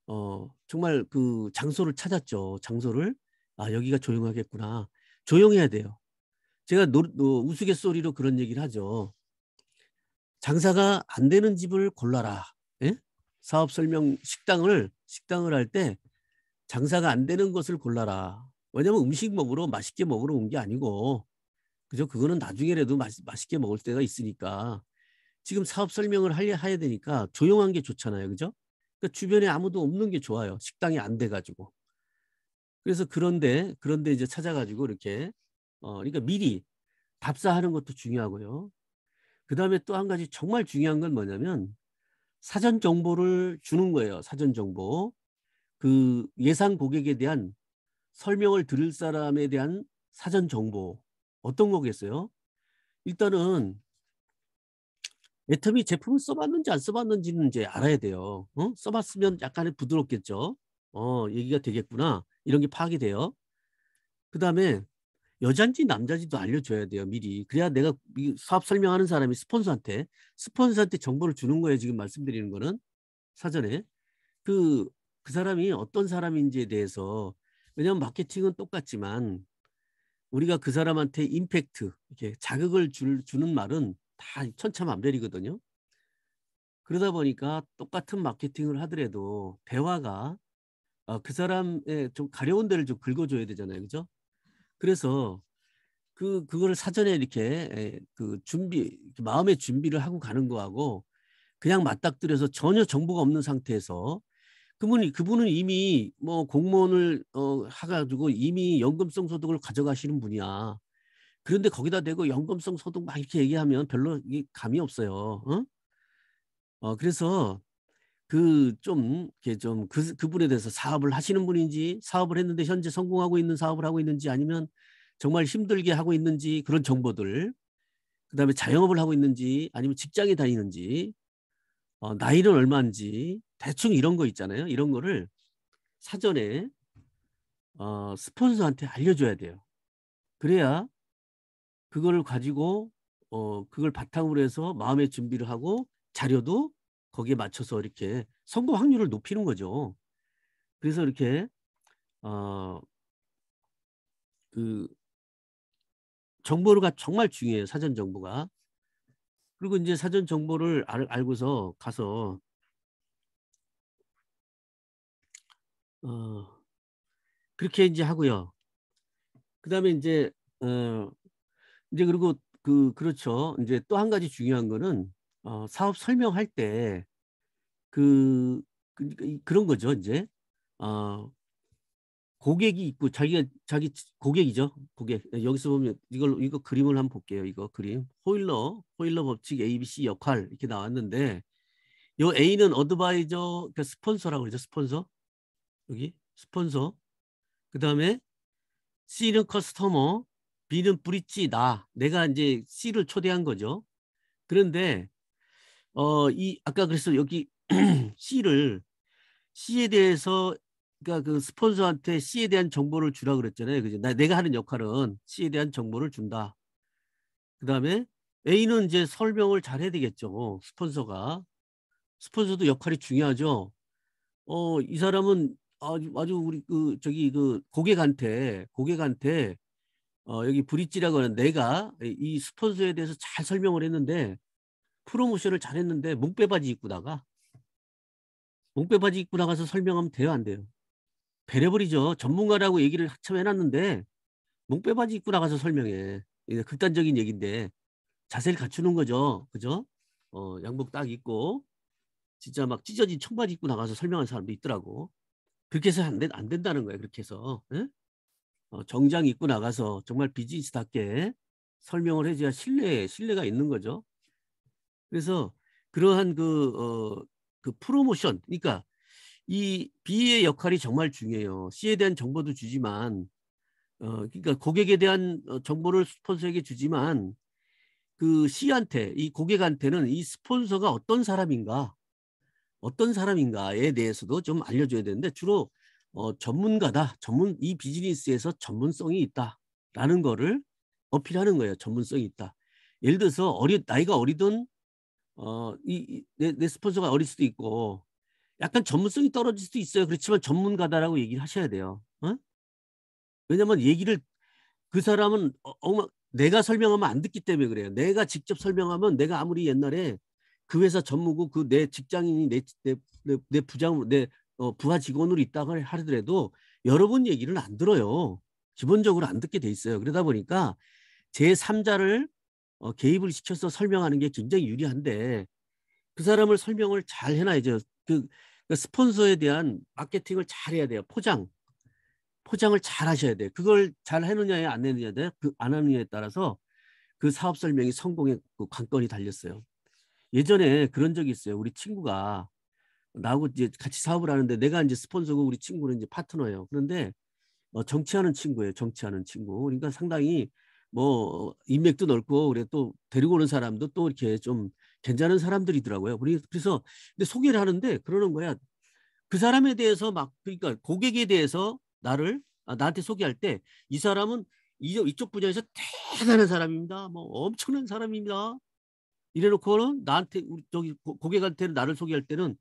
어, 정말 그 장소를 찾았죠. 장소를 아 여기가 조용하겠구나. 조용해야 돼요. 제가 노, 노, 우스갯소리로 그런 얘기를 하죠. 장사가 안 되는 집을 골라라. 예? 사업 설명 식당을 식당을 할 때 장사가 안 되는 것을 골라라. 왜냐면 음식 먹으러 맛있게 먹으러 온 게 아니고 그죠? 그거는 나중에라도 맛, 맛있게 먹을 때가 있으니까 지금 사업 설명을 하려 해야 되니까 조용한 게 좋잖아요. 그죠? 그러니까 주변에 아무도 없는 게 좋아요. 식당이 안돼 가지고. 그래서 그런데 그런데 이제 찾아 가지고 이렇게 어 그러니까 미리 답사하는 것도 중요하고요. 그다음에 또 한 가지 정말 중요한 건 뭐냐면 사전 정보를 주는 거예요. 사전 정보. 그 예상 고객에 대한 설명을 들을 사람에 대한 사전 정보. 어떤 거겠어요? 일단은 애텀이 제품을 써봤는지 안 써봤는지는 이제 알아야 돼요. 어? 써봤으면 약간의 부드럽겠죠. 어, 얘기가 되겠구나. 이런 게 파악이 돼요. 그 다음에 여잔지 남자지도 알려줘야 돼요 미리 그래야 내가 사업 설명하는 사람이 스폰서한테 스폰서한테 정보를 주는 거예요 지금 말씀드리는 거는 사전에 그그 그 사람이 어떤 사람인지에 대해서 왜냐하면 마케팅은 똑같지만 우리가 그 사람한테 임팩트 이렇게 자극을 줄, 주는 말은 다 천차만별이거든요 그러다 보니까 똑같은 마케팅을 하더라도 대화가 어, 그 사람의 좀 가려운 데를 좀 긁어줘야 되잖아요 그죠 그래서 그 그거를 사전에 이렇게 예, 그 준비 마음의 준비를 하고 가는 거하고 그냥 맞닥뜨려서 전혀 정보가 없는 상태에서 그분이 그분은 이미 뭐 공무원을 어하가지고 이미 연금성 소득을 가져가시는 분이야. 그런데 거기다 대고 연금성 소득 막 이렇게 얘기하면 별로 감이 없어요. 어? 어 그래서 그좀 이렇게 좀그 그분에 대해서 사업을 하시는 분인지 사업을 했는데 현재 성공하고 있는 사업을 하고 있는지 아니면 정말 힘들게 하고 있는지 그런 정보들 그다음에 자영업을 하고 있는지 아니면 직장에 다니는지 어, 나이는 얼마인지 대충 이런 거 있잖아요 이런 거를 사전에 어, 스폰서한테 알려줘야 돼요 그래야 그거를 가지고 어, 그걸 바탕으로 해서 마음의 준비를 하고 자료도 거기에 맞춰서 이렇게 선거 확률을 높이는 거죠. 그래서 이렇게 어, 그 정보가 정말 중요해요. 사전 정보가. 그리고 이제 사전 정보를 알, 알고서 가서 어, 그렇게 이제 하고요. 그다음에 이제 어, 이제 그리고 그 그렇죠. 이제 또 한 가지 중요한 거는 어, 사업 설명할 때 그, 그 그런 거죠 이제 어, 고객이 있고 자기가 자기 고객이죠 고객 예, 여기서 보면 이걸 이거 그림을 한번 볼게요 이거 그림 호일러 호일러 법칙 A, B, C 역할 이렇게 나왔는데 요 A는 어드바이저 그러니까 스폰서라고 그러죠 스폰서 여기 스폰서 그 다음에 C는 커스터머 B는 브릿지 나 내가 이제 C를 초대한 거죠 그런데 어 이 아까 그래서 여기 C를 C에 대해서 그러니까 그 스폰서한테 C에 대한 정보를 주라 그랬잖아요. 그죠? 나 내가 하는 역할은 C에 대한 정보를 준다. 그다음에 A는 이제 설명을 잘 해야 되겠죠. 스폰서가 스폰서도 역할이 중요하죠. 어, 이 사람은 아주, 아주 우리 그 저기 그 고객한테 고객한테 어, 여기 브릿지라고 하는 내가 이 스폰서에 대해서 잘 설명을 했는데 프로모션을 잘했는데 목배바지 입고 나가 목빼 바지 입고 나가서 설명하면 돼요 안 돼요? 배려버리죠. 전문가라고 얘기를 하참 해놨는데 목빼 바지 입고 나가서 설명해. 극단적인 얘기인데 자세를 갖추는 거죠. 그죠? 어, 양복 딱 입고 진짜 막 찢어진 청바지 입고 나가서 설명하는 사람도 있더라고. 그렇게 해서 안, 된, 안 된다는 거예요. 그렇게 해서. 어, 정장 입고 나가서 정말 비즈니스답게 설명을 해줘야 신뢰, 신뢰가 있는 거죠. 그래서 그러한 그, 어, 그 프로모션 그러니까 이 B의 역할이 정말 중요해요. C에 대한 정보도 주지만 어 그러니까 고객에 대한 어, 정보를 스폰서에게 주지만 그 C한테 이 고객한테는 이 스폰서가 어떤 사람인가 어떤 사람인가에 대해서도 좀 알려줘야 되는데 주로 어, 전문가다 전문 이 비즈니스에서 전문성이 있다라는 거를 어필하는 거예요. 전문성이 있다. 예를 들어서 어리 나이가 어리든 어, 이, 내, 내 스폰서가 어릴 수도 있고 약간 전문성이 떨어질 수도 있어요. 그렇지만 전문가다라고 얘기를 하셔야 돼요. 어? 왜냐면 얘기를 그 사람은 어, 어, 내가 설명하면 안 듣기 때문에 그래요. 내가 직접 설명하면 내가 아무리 옛날에 그 회사 전무고 그 내 직장인이 내, 내, 내, 내 부장, 내 어, 부하 직원으로 있다고 하더라도 여러분 얘기를 안 들어요. 기본적으로 안 듣게 돼 있어요. 그러다 보니까 제3자를 어, 개입을 시켜서 설명하는 게 굉장히 유리한데 그 사람을 설명을 잘 해놔야죠. 그, 그 스폰서에 대한 마케팅을 잘 해야 돼요. 포장. 포장을 잘 하셔야 돼요. 그걸 잘 해느냐에 안 해느냐에 그안 하느냐에 따라서 그 사업 설명이 성공의 그 관건이 달렸어요. 예전에 그런 적이 있어요. 우리 친구가 나하고 이제 같이 사업을 하는데 내가 이제 스폰서고 우리 친구는 이제 파트너예요. 그런데 어, 정치하는 친구예요. 정치하는 친구. 그러니까 상당히 뭐 인맥도 넓고 그래 또 데리고 오는 사람도 또 이렇게 좀 괜찮은 사람들이더라고요. 그래서 근데 소개를 하는데 그러는 거야. 그 사람에 대해서 막 그러니까 고객에 대해서 나를 아, 나한테 소개할 때 이 사람은 이쪽, 이쪽 분야에서 대단한 사람입니다. 뭐 엄청난 사람입니다. 이래놓고는 나한테 우리 저기 고객한테 나를 소개할 때는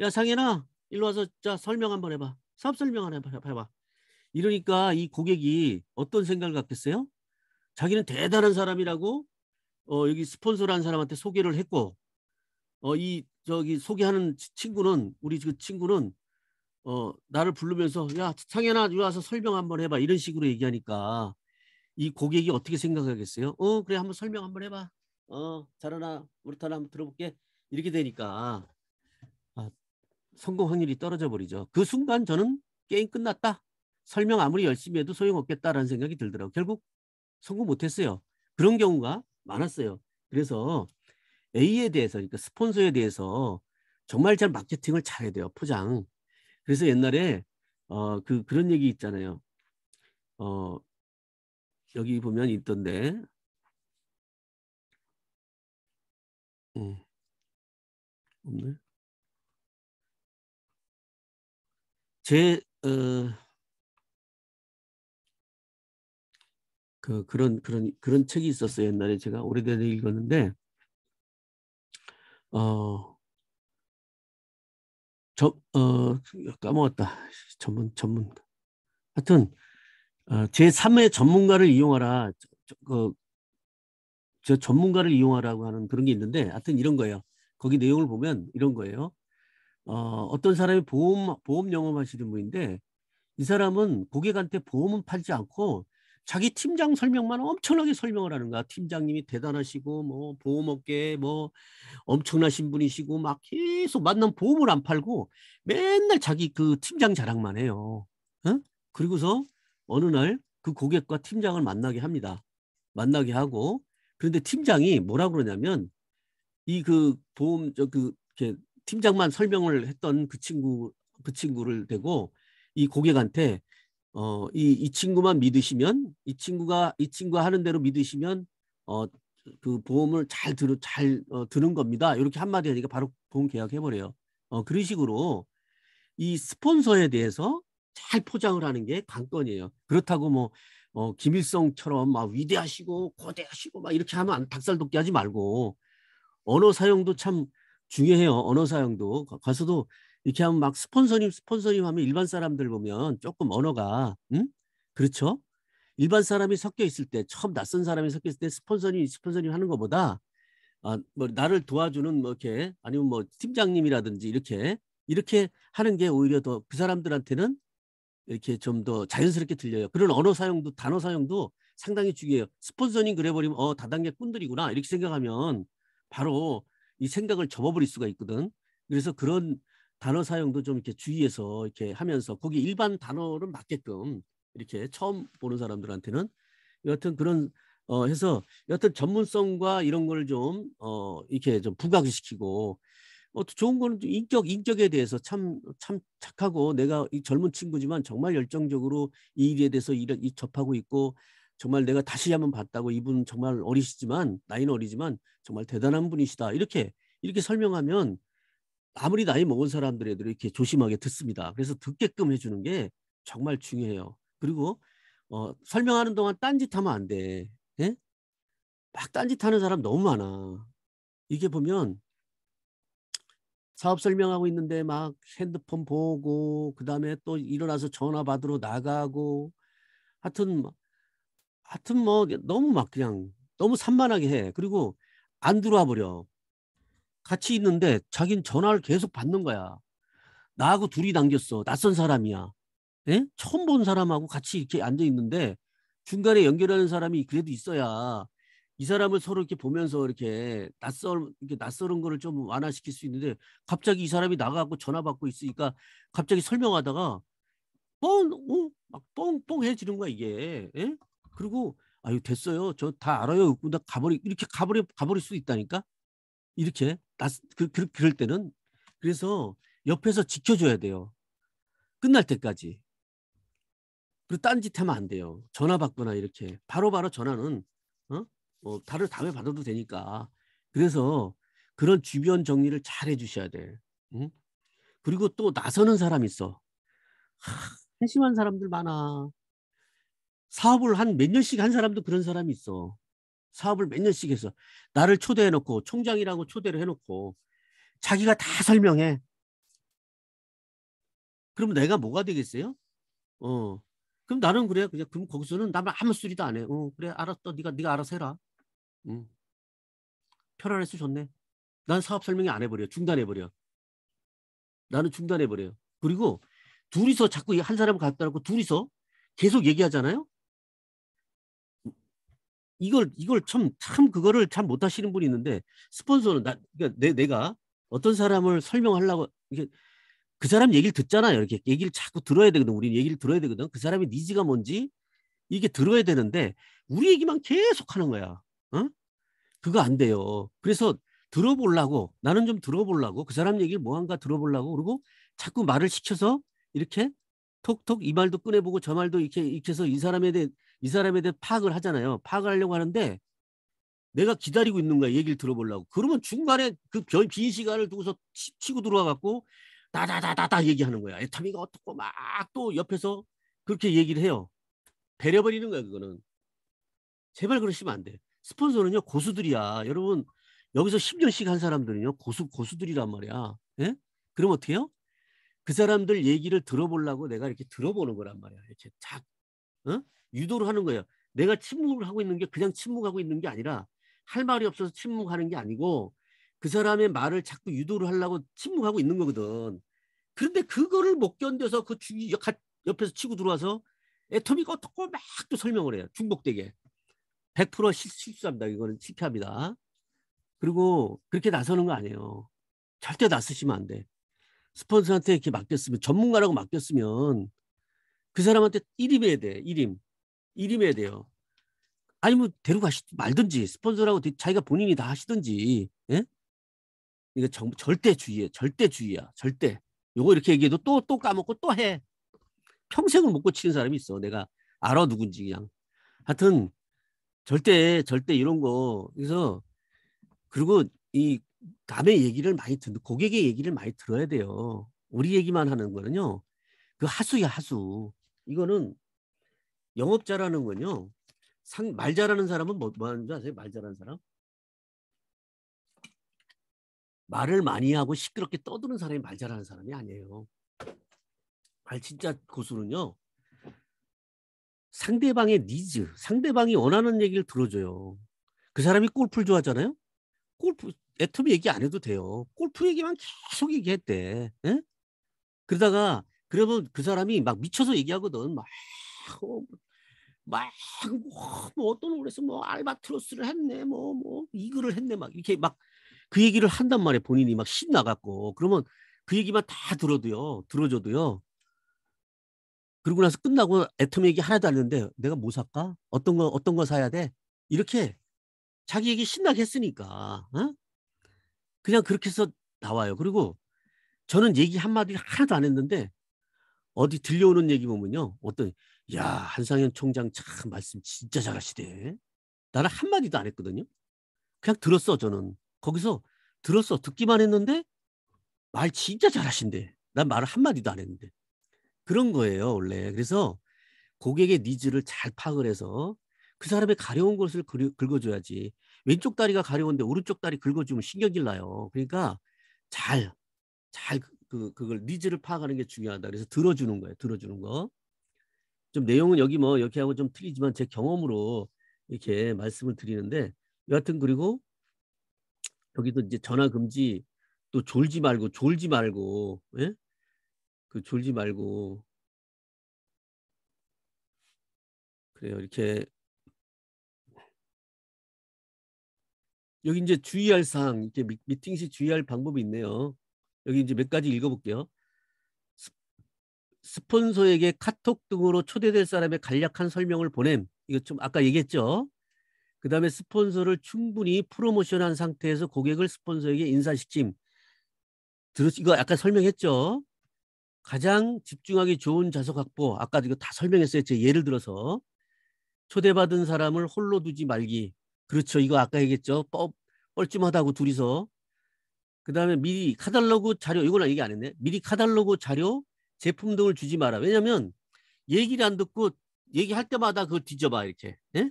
야 상현아 일로 와서 자 설명 한번 해봐 사업 설명 한번 해봐 이러니까 이 고객이 어떤 생각을 갖겠어요? 자기는 대단한 사람이라고 어, 여기 스폰서라는 사람한테 소개를 했고 어, 이 저기 소개하는 친구는 우리 그 친구는 어, 나를 부르면서 야 창현아 와서 설명 한번 해봐 이런 식으로 얘기하니까 이 고객이 어떻게 생각하겠어요? 어 그래 한번 설명 한번 해봐. 어 잘하나 우르타나 한번 들어볼게. 이렇게 되니까 아, 성공 확률이 떨어져 버리죠. 그 순간 저는 게임 끝났다. 설명 아무리 열심히 해도 소용없겠다라는 생각이 들더라고 결국 성공 못했어요. 그런 경우가 많았어요. 그래서 A에 대해서 그러니까 스폰서에 대해서 정말 잘 마케팅을 잘해야 돼요. 포장. 그래서 옛날에 어, 그 그런 얘기 있잖아요.
어, 여기 보면 있던데. 음. 없네. 제 어,
그 그런 그런 그런 책이 있었어요 옛날에 제가 오래전에 읽었는데 어, 저, 어, 까먹었다. 전문, 전문. 하여튼, 어, 제3의 전문가를 이용하라. 저, 저, 그, 저 전문가를 이용하라고 하는 그런 게 있는데, 하여튼 이런 거예요. 거기 내용을 보면 이런 거예요. 어, 어떤 사람이 보험, 보험 영업하시는 분인데, 이 사람은 고객한테 보험은 팔지 않고 자기 팀장 설명만 엄청나게 설명을 하는 거야. 팀장님이 대단하시고 뭐 보험업계 뭐 엄청나신 분이시고 막 계속 만난 보험을 안 팔고 맨날 자기 그 팀장 자랑만 해요. 어? 그리고서 어느 날 그 고객과 팀장을 만나게 합니다. 만나게 하고 그런데 팀장이 뭐라 그러냐면 이 그 보험 저 그 팀장만 설명을 했던 그 친구 그 친구를 대고 이 고객한테 어, 이, 이 친구만 믿으시면 이 친구가 이 친구가 하는 대로 믿으시면 어, 그 보험을 잘 들어 잘 어, 드는 겁니다. 이렇게 한마디 하니까 바로 보험 계약해 버려요. 어, 그런 식으로 이 스폰서에 대해서 잘 포장을 하는 게 관건이에요. 그렇다고 뭐 어, 김일성처럼 막 위대하시고 고대하시고 막 이렇게 하면 닭살돋게 하지 말고 언어 사용도 참 중요해요. 언어 사용도 가서도 이렇게 하면 막 스폰서님 스폰서님 하면 일반 사람들 보면 조금 언어가 응? 그렇죠? 일반 사람이 섞여 있을 때 처음 낯선 사람이 섞여 있을 때 스폰서님 스폰서님 하는 것보다 아, 뭐 나를 도와주는 뭐 이렇게 아니면 뭐 팀장님이라든지 이렇게 이렇게 하는 게 오히려 더 그 사람들한테는 이렇게 좀 더 자연스럽게 들려요. 그런 언어 사용도 단어 사용도 상당히 중요해요. 스폰서님 그래버리면 어 다단계 꾼들이구나 이렇게 생각하면 바로 이 생각을 접어버릴 수가 있거든. 그래서 그런 단어 사용도 좀 이렇게 주의해서 이렇게 하면서 거기 일반 단어를 맞게끔 이렇게 처음 보는 사람들한테는 여하튼 그런 어 해서 여하튼 전문성과 이런 걸 좀 어 이렇게 좀 부각시키고 어또 좋은 거는 인격 인격에 대해서 참 참 착하고 내가 이 젊은 친구지만 정말 열정적으로 이 일에 대해서 일을 이 접하고 있고 정말 내가 다시 한번 봤다고 이분 정말 어리시지만 나이는 어리지만 정말 대단한 분이시다 이렇게 이렇게 설명하면 아무리 나이 먹은 사람들에도 이렇게 조심하게 듣습니다. 그래서 듣게끔 해주는 게 정말 중요해요. 그리고 어, 설명하는 동안 딴짓하면 안 돼. 예? 막 딴짓하는 사람 너무 많아. 이게 보면 사업 설명하고 있는데 막 핸드폰 보고 그다음에 또 일어나서 전화 받으러 나가고 하여튼 뭐, 하여튼 뭐 너무 막 그냥 너무 산만하게 해. 그리고 안 들어와 버려. 같이 있는데 자기는 전화를 계속 받는 거야. 나하고 둘이 당겼어. 낯선 사람이야. 예? 처음 본 사람하고 같이 이렇게 앉아 있는데 중간에 연결하는 사람이 그래도 있어야 이 사람을 서로 이렇게 보면서 이렇게 낯설 이렇게 낯설은 거를 좀 완화시킬 수 있는데 갑자기 이 사람이 나가고 전화 받고 있으니까 갑자기 설명하다가 뻥막 어? 뻥뻥해지는 거야 이게 예? 그리고 아유 됐어요 저 다 알아요 나 가버리 이렇게 가버리 가버릴 수 있다니까 이렇게 그, 그, 그럴 때는 그래서 옆에서 지켜줘야 돼요. 끝날 때까지. 그리고 딴짓 하면 안 돼요. 전화 받거나 이렇게 바로바로 바로 전화는 어? 어, 다른 다음에 받아도 되니까. 그래서 그런 주변 정리를 잘 해주셔야 돼. 응? 그리고 또 나서는 사람 있어. 하, 한심한 사람들 많아. 사업을 한 몇 년씩 한 사람도 그런 사람이 있어. 사업을 몇 년씩 해서 나를 초대해놓고 총장이라고 초대를 해놓고 자기가 다 설명해. 그럼 내가 뭐가 되겠어요? 어. 그럼 나는 그래 그냥 그럼 거기서는 나만 아무 소리도 안 해. 어 그래 알았어 네가 네가 알아서 해라. 음. 편안해서 좋네. 난 사업 설명이 안 해버려 중단해버려. 나는 중단해버려 그리고 둘이서 자꾸 한 사람 갖다 놓고 둘이서 계속 얘기하잖아요. 이걸 이걸 참 참 그거를 참 못하시는 분이 있는데 스폰서는 나 그러니까 내, 내가 어떤 사람을 설명하려고 이게 그 사람 얘기를 듣잖아요. 이렇게 얘기를 자꾸 들어야 되거든. 우리는 얘기를 들어야 되거든. 그 사람의 니즈가 뭔지 이게 들어야 되는데 우리 얘기만 계속 하는 거야. 어? 그거 안 돼요. 그래서 들어보려고 나는 좀 들어보려고 그 사람 얘기를 뭐한가 들어보려고 그리고 자꾸 말을 시켜서 이렇게 톡톡 이 말도 꺼내보고 저 말도 이렇게 이렇서이 사람에 대해 이 사람에 대해 파악을 하잖아요. 파악을 하려고 하는데 내가 기다리고 있는 거야. 얘기를 들어보려고. 그러면 중간에 그빈 시간을 두고서 치고 들어와 갖고 다다다다다 얘기하는 거야. 에타미가 어떻고 막 또 옆에서 그렇게 얘기를 해요. 배려버리는 거야 그거는. 제발 그러시면 안 돼. 스폰서는요 고수들이야. 여러분 여기서 10년씩 한 사람들은요 고수 고수들이란 말이야. 예? 그럼 어떻게요? 그 사람들 얘기를 들어보려고 내가 이렇게 들어보는 거란 말이야. 이렇게 탁 어? 유도를 하는 거예요. 내가 침묵을 하고 있는 게 그냥 침묵하고 있는 게 아니라 할 말이 없어서 침묵하는 게 아니고 그 사람의 말을 자꾸 유도를 하려고 침묵하고 있는 거거든. 그런데 그거를 못 견뎌서 그 주기 옆에서 치고 들어와서 애터미가 어떻고 막 또 설명을 해요. 중복되게. 100% 실, 실수합니다. 이거는 실패합니다. 그리고 그렇게 나서는 거 아니에요. 절대 나서시면 안 돼. 스폰서한테 이렇게 맡겼으면 전문가라고 맡겼으면 그 사람한테 일임해야 돼. 1임 일임해야 돼요. 아니 뭐 데려가시 말든지 스폰서라고 자기가 본인이 다 하시든지. 예? 이거 정, 절대 주의해. 절대 주의야. 절대. 요거 이렇게 얘기해도 또 또 까먹고 또 해. 평생을 못 고치는 사람이 있어. 내가 알아 누군지 그냥. 하여튼 절대 절대 이런 거. 그래서 그리고 이 남의 얘기를 많이 듣는 고객의 얘기를 많이 들어야 돼요. 우리 얘기만 하는 거는요. 그 하수야 하수. 이거는 영업 자라는 건요. 상, 말 잘하는 사람은 뭐, 뭐 하는 줄 아세요? 말 잘하는 사람? 말을 많이 하고 시끄럽게 떠드는 사람이 말 잘하는 사람이 아니에요. 말 진짜 고수는요. 상대방의 니즈, 상대방이 원하는 얘기를 들어줘요. 그 사람이 골프를 좋아하잖아요. 골프 애터미 얘기 안 해도 돼요. 골프 얘기만 계속 얘기했대. 에? 예? 그러다가 그러면 그 사람이 막 미쳐서 얘기하거든. 막 어, 막, 뭐, 어떤 오래서뭐 알바트로스를 했네, 뭐, 뭐, 이글을 했네, 막 이렇게 막 그 얘기를 한단 말에 이 본인이 막 신나갖고. 그러면 그 얘기만 다 들어도요, 들어줘도요. 그러고 나서 끝나고 애텀 얘기 하나도 안 했는데 내가 뭐 살까? 어떤 거, 어떤 거 사야 돼? 이렇게 자기 얘기 신나게 했으니까, 어? 그냥 그렇게 해서 나와요. 그리고 저는 얘기 한마디 하나도 안 했는데 어디 들려오는 얘기 보면요. 어떤 야 한상현 총장 참 말씀 진짜 잘하시대. 나는 한마디도 안 했거든요. 그냥 들었어 저는. 거기서 들었어. 듣기만 했는데 말 진짜 잘하신대. 난 말을 한마디도 안 했는데. 그런 거예요 원래. 그래서 고객의 니즈를 잘 파악을 해서 그 사람의 가려운 것을 긁어줘야지. 왼쪽 다리가 가려운데 오른쪽 다리 긁어주면 신경질 나요. 그러니까 잘, 잘 그, 그걸 니즈를 파악하는 게 중요하다. 그래서 들어주는 거예요. 들어주는 거. 좀 내용은 여기 뭐 이렇게 하고 좀 틀리지만 제 경험으로 이렇게 말씀을 드리는데 여하튼 그리고 여기도 이제 전화 금지 또 졸지 말고 졸지 말고 예?
그 졸지 말고 그래요 이렇게
여기 이제 주의할 사항 이렇게 미, 팅시 주의할 방법이 있네요 여기 이제 몇 가지 읽어볼게요 스폰서에게 카톡 등으로 초대될 사람의 간략한 설명을 보냄. 이거 좀 아까 얘기했죠. 그 다음에 스폰서를 충분히 프로모션한 상태에서 고객을 스폰서에게 인사시킴. 들으 이거 아까 설명했죠. 가장 집중하기 좋은 좌석 확보. 아까 이거 다 설명했어요. 제 예를 들어서 초대받은 사람을 홀로 두지 말기. 그렇죠. 이거 아까 얘기했죠. 뻘, 뻘쭘하다고 둘이서. 그 다음에 미리 카달로그 자료. 이거는 얘기 안 했네. 미리 카달로그 자료 제품 등을 주지 마라. 왜냐면 얘기를 안 듣고 얘기할 때마다 그걸 뒤져봐 이렇게. 예?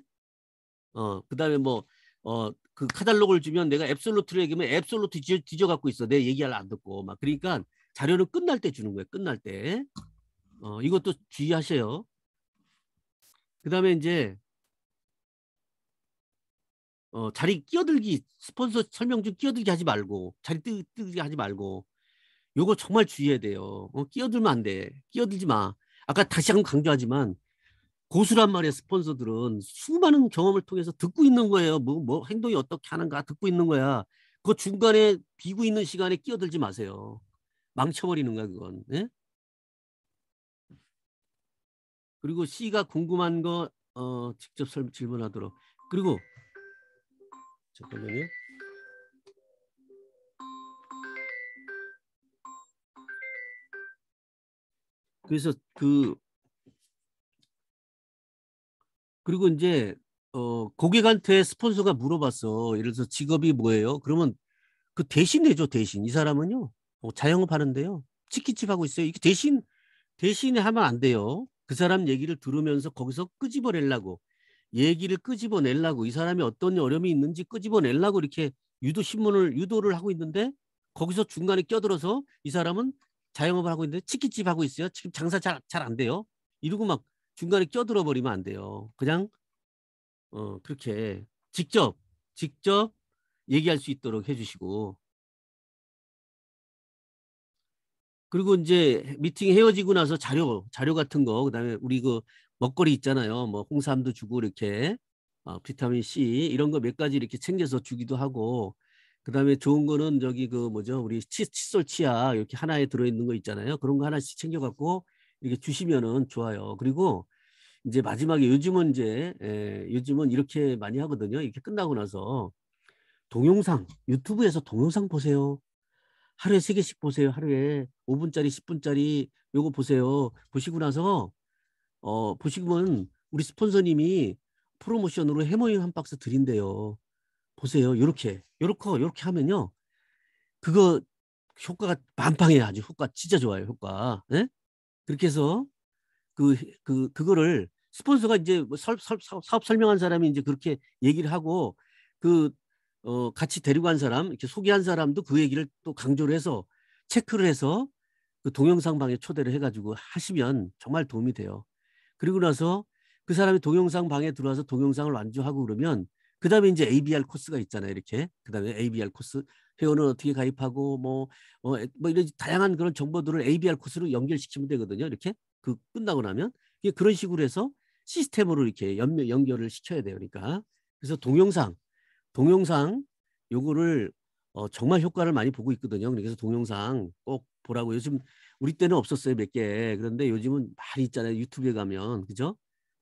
어 그다음에 뭐어그 카달로그를 주면 내가 앱솔루트를 얘기하면 앱솔루트 뒤져, 뒤져 갖고 있어. 내 얘기를 안 듣고 막 그러니까 자료는 끝날 때 주는 거예요. 끝날 때. 어 이것도 주의하셔요. 그다음에 이제 어, 자리 끼어들기 스폰서 설명 중 끼어들기 하지 말고 자리 뜨, 뜨게 하지 말고 요거 정말 주의해야 돼요. 어, 끼어들면 안 돼. 끼어들지 마. 아까 다시 한 번 강조하지만 고수란 말의 스폰서들은 수많은 경험을 통해서 듣고 있는 거예요. 뭐, 뭐 행동이 어떻게 하는가 듣고 있는 거야. 그 중간에 비고 있는 시간에 끼어들지 마세요. 망쳐버리는 거야 그건. 네? 그리고 C가 궁금한 거 어, 직접 질문하도록. 그리고 잠깐만요.
그래서 그
그리고 이제 어 고객한테 스폰서가 물어봤어. 예를 들어서 직업이 뭐예요? 그러면 그 대신 해줘 대신. 이 사람은요 어, 자영업 하는데요 치킨집 하고 있어요. 이게 대신 대신에 하면 안 돼요. 그 사람 얘기를 들으면서 거기서 끄집어내려고 얘기를 끄집어내려고 이 사람이 어떤 어려움이 있는지 끄집어내려고 이렇게 유도 신문을 유도를 하고 있는데 거기서 중간에 껴들어서 이 사람은 자영업을 하고 있는데 치킨집 하고 있어요. 지금 장사 잘 잘 안 돼요. 이러고 막 중간에 껴들어 버리면 안 돼요. 그냥 어 그렇게 직접 직접 얘기할 수 있도록 해주시고 그리고 이제 미팅 헤어지고 나서 자료 자료 같은 거 그다음에 우리 그 먹거리 있잖아요. 뭐 홍삼도 주고 이렇게 어, 비타민 C 이런 거 몇 가지 이렇게 챙겨서 주기도 하고 그다음에 좋은 거는 저기 그 뭐죠 우리 칫, 칫솔 치아 이렇게 하나에 들어있는 거 있잖아요 그런 거 하나씩 챙겨갖고 이렇게 주시면은 좋아요 그리고 이제 마지막에 요즘은 이제 에, 예, 요즘은 이렇게 많이 하거든요 이렇게 끝나고 나서 동영상 유튜브에서 동영상 보세요 하루에 세 개씩 보세요 하루에 5분짜리 10분짜리 요거 보세요 보시고 나서 어 보시면 우리 스폰서님이 프로모션으로 해모임 한 박스 드린대요 보세요. 요렇게 요렇게 요렇게 하면요. 그거 효과가 반빵이에요 아주 효과 진짜 좋아요. 효과. 예? 그렇게 해서 그, 그, 그거를 스폰서가 이제 뭐 설, 설, 사업 설명한 사람이 이제 그렇게 얘기를 하고 그, 어, 같이 데리고 간 사람, 이렇게 소개한 사람도 그 얘기를 또 강조를 해서 체크를 해서 그 동영상방에 초대를 해가지고 하시면 정말 도움이 돼요. 그리고 나서 그 사람이 동영상방에 들어와서 동영상을 완주하고 그러면 그 다음에 이제 ABR 코스가 있잖아요. 이렇게. 그 다음에 ABR 코스. 회원은 어떻게 가입하고 뭐, 어, 뭐 이런 다양한 그런 정보들을 ABR 코스로 연결시키면 되거든요. 이렇게. 그 끝나고 나면. 이게 그런 식으로 해서 시스템으로 이렇게 연, 연결을 시켜야 돼요. 그러니까. 그래서 동영상. 동영상 요거를 어, 정말 효과를 많이 보고 있거든요. 그러니까 그래서 동영상 꼭 보라고. 요즘 우리 때는 없었어요 몇 개. 그런데 요즘은 많이 있잖아요. 유튜브에 가면 그죠?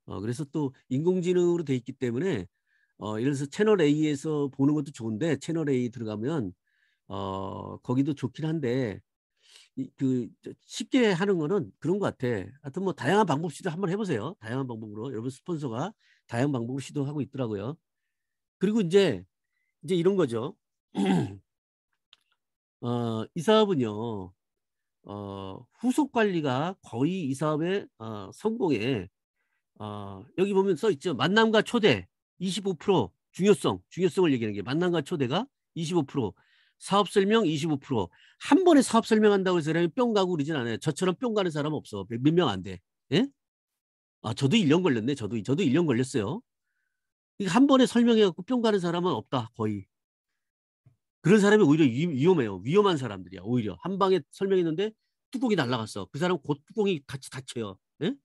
어, 그래서 또 인공지능으로 돼 있기 때문에 어, 예를 들어서 채널 A에서 보는 것도 좋은데 채널 A 들어가면 어, 거기도 좋긴 한데 이, 그 쉽게 하는 거는 그런 것 같아. 하여튼 뭐 다양한 방법 시도 한번 해보세요. 다양한 방법으로 여러분 스폰서가 다양한 방법으로 시도하고 있더라고요. 그리고 이제 이제 이런 거죠. 어, 이 사업은요. 어, 후속 관리가 거의 이 사업의 어, 성공에 어, 여기 보면 써 있죠. 만남과 초대 25% 중요성, 중요성을 얘기하는 게 만남과 초대가 25%, 사업 설명 25%한 번에 사업 설명한다고 해서 사람이 뿅 가고 그러진 않아요. 저처럼 뿅 가는 사람 없어. 몇 명 안 돼. 예? 아, 저도 1년 걸렸네. 저도 저도 1년 걸렸어요. 그러니까 한 번에 설명해 갖고 뿅 가는 사람은 없다. 거의. 그런 사람이 오히려 위험해요. 위험한 사람들이야. 오히려 한 방에 설명했는데 뚜껑이 날라갔어. 그 사람 곧 뚜껑이 같이 닫혀요. 예?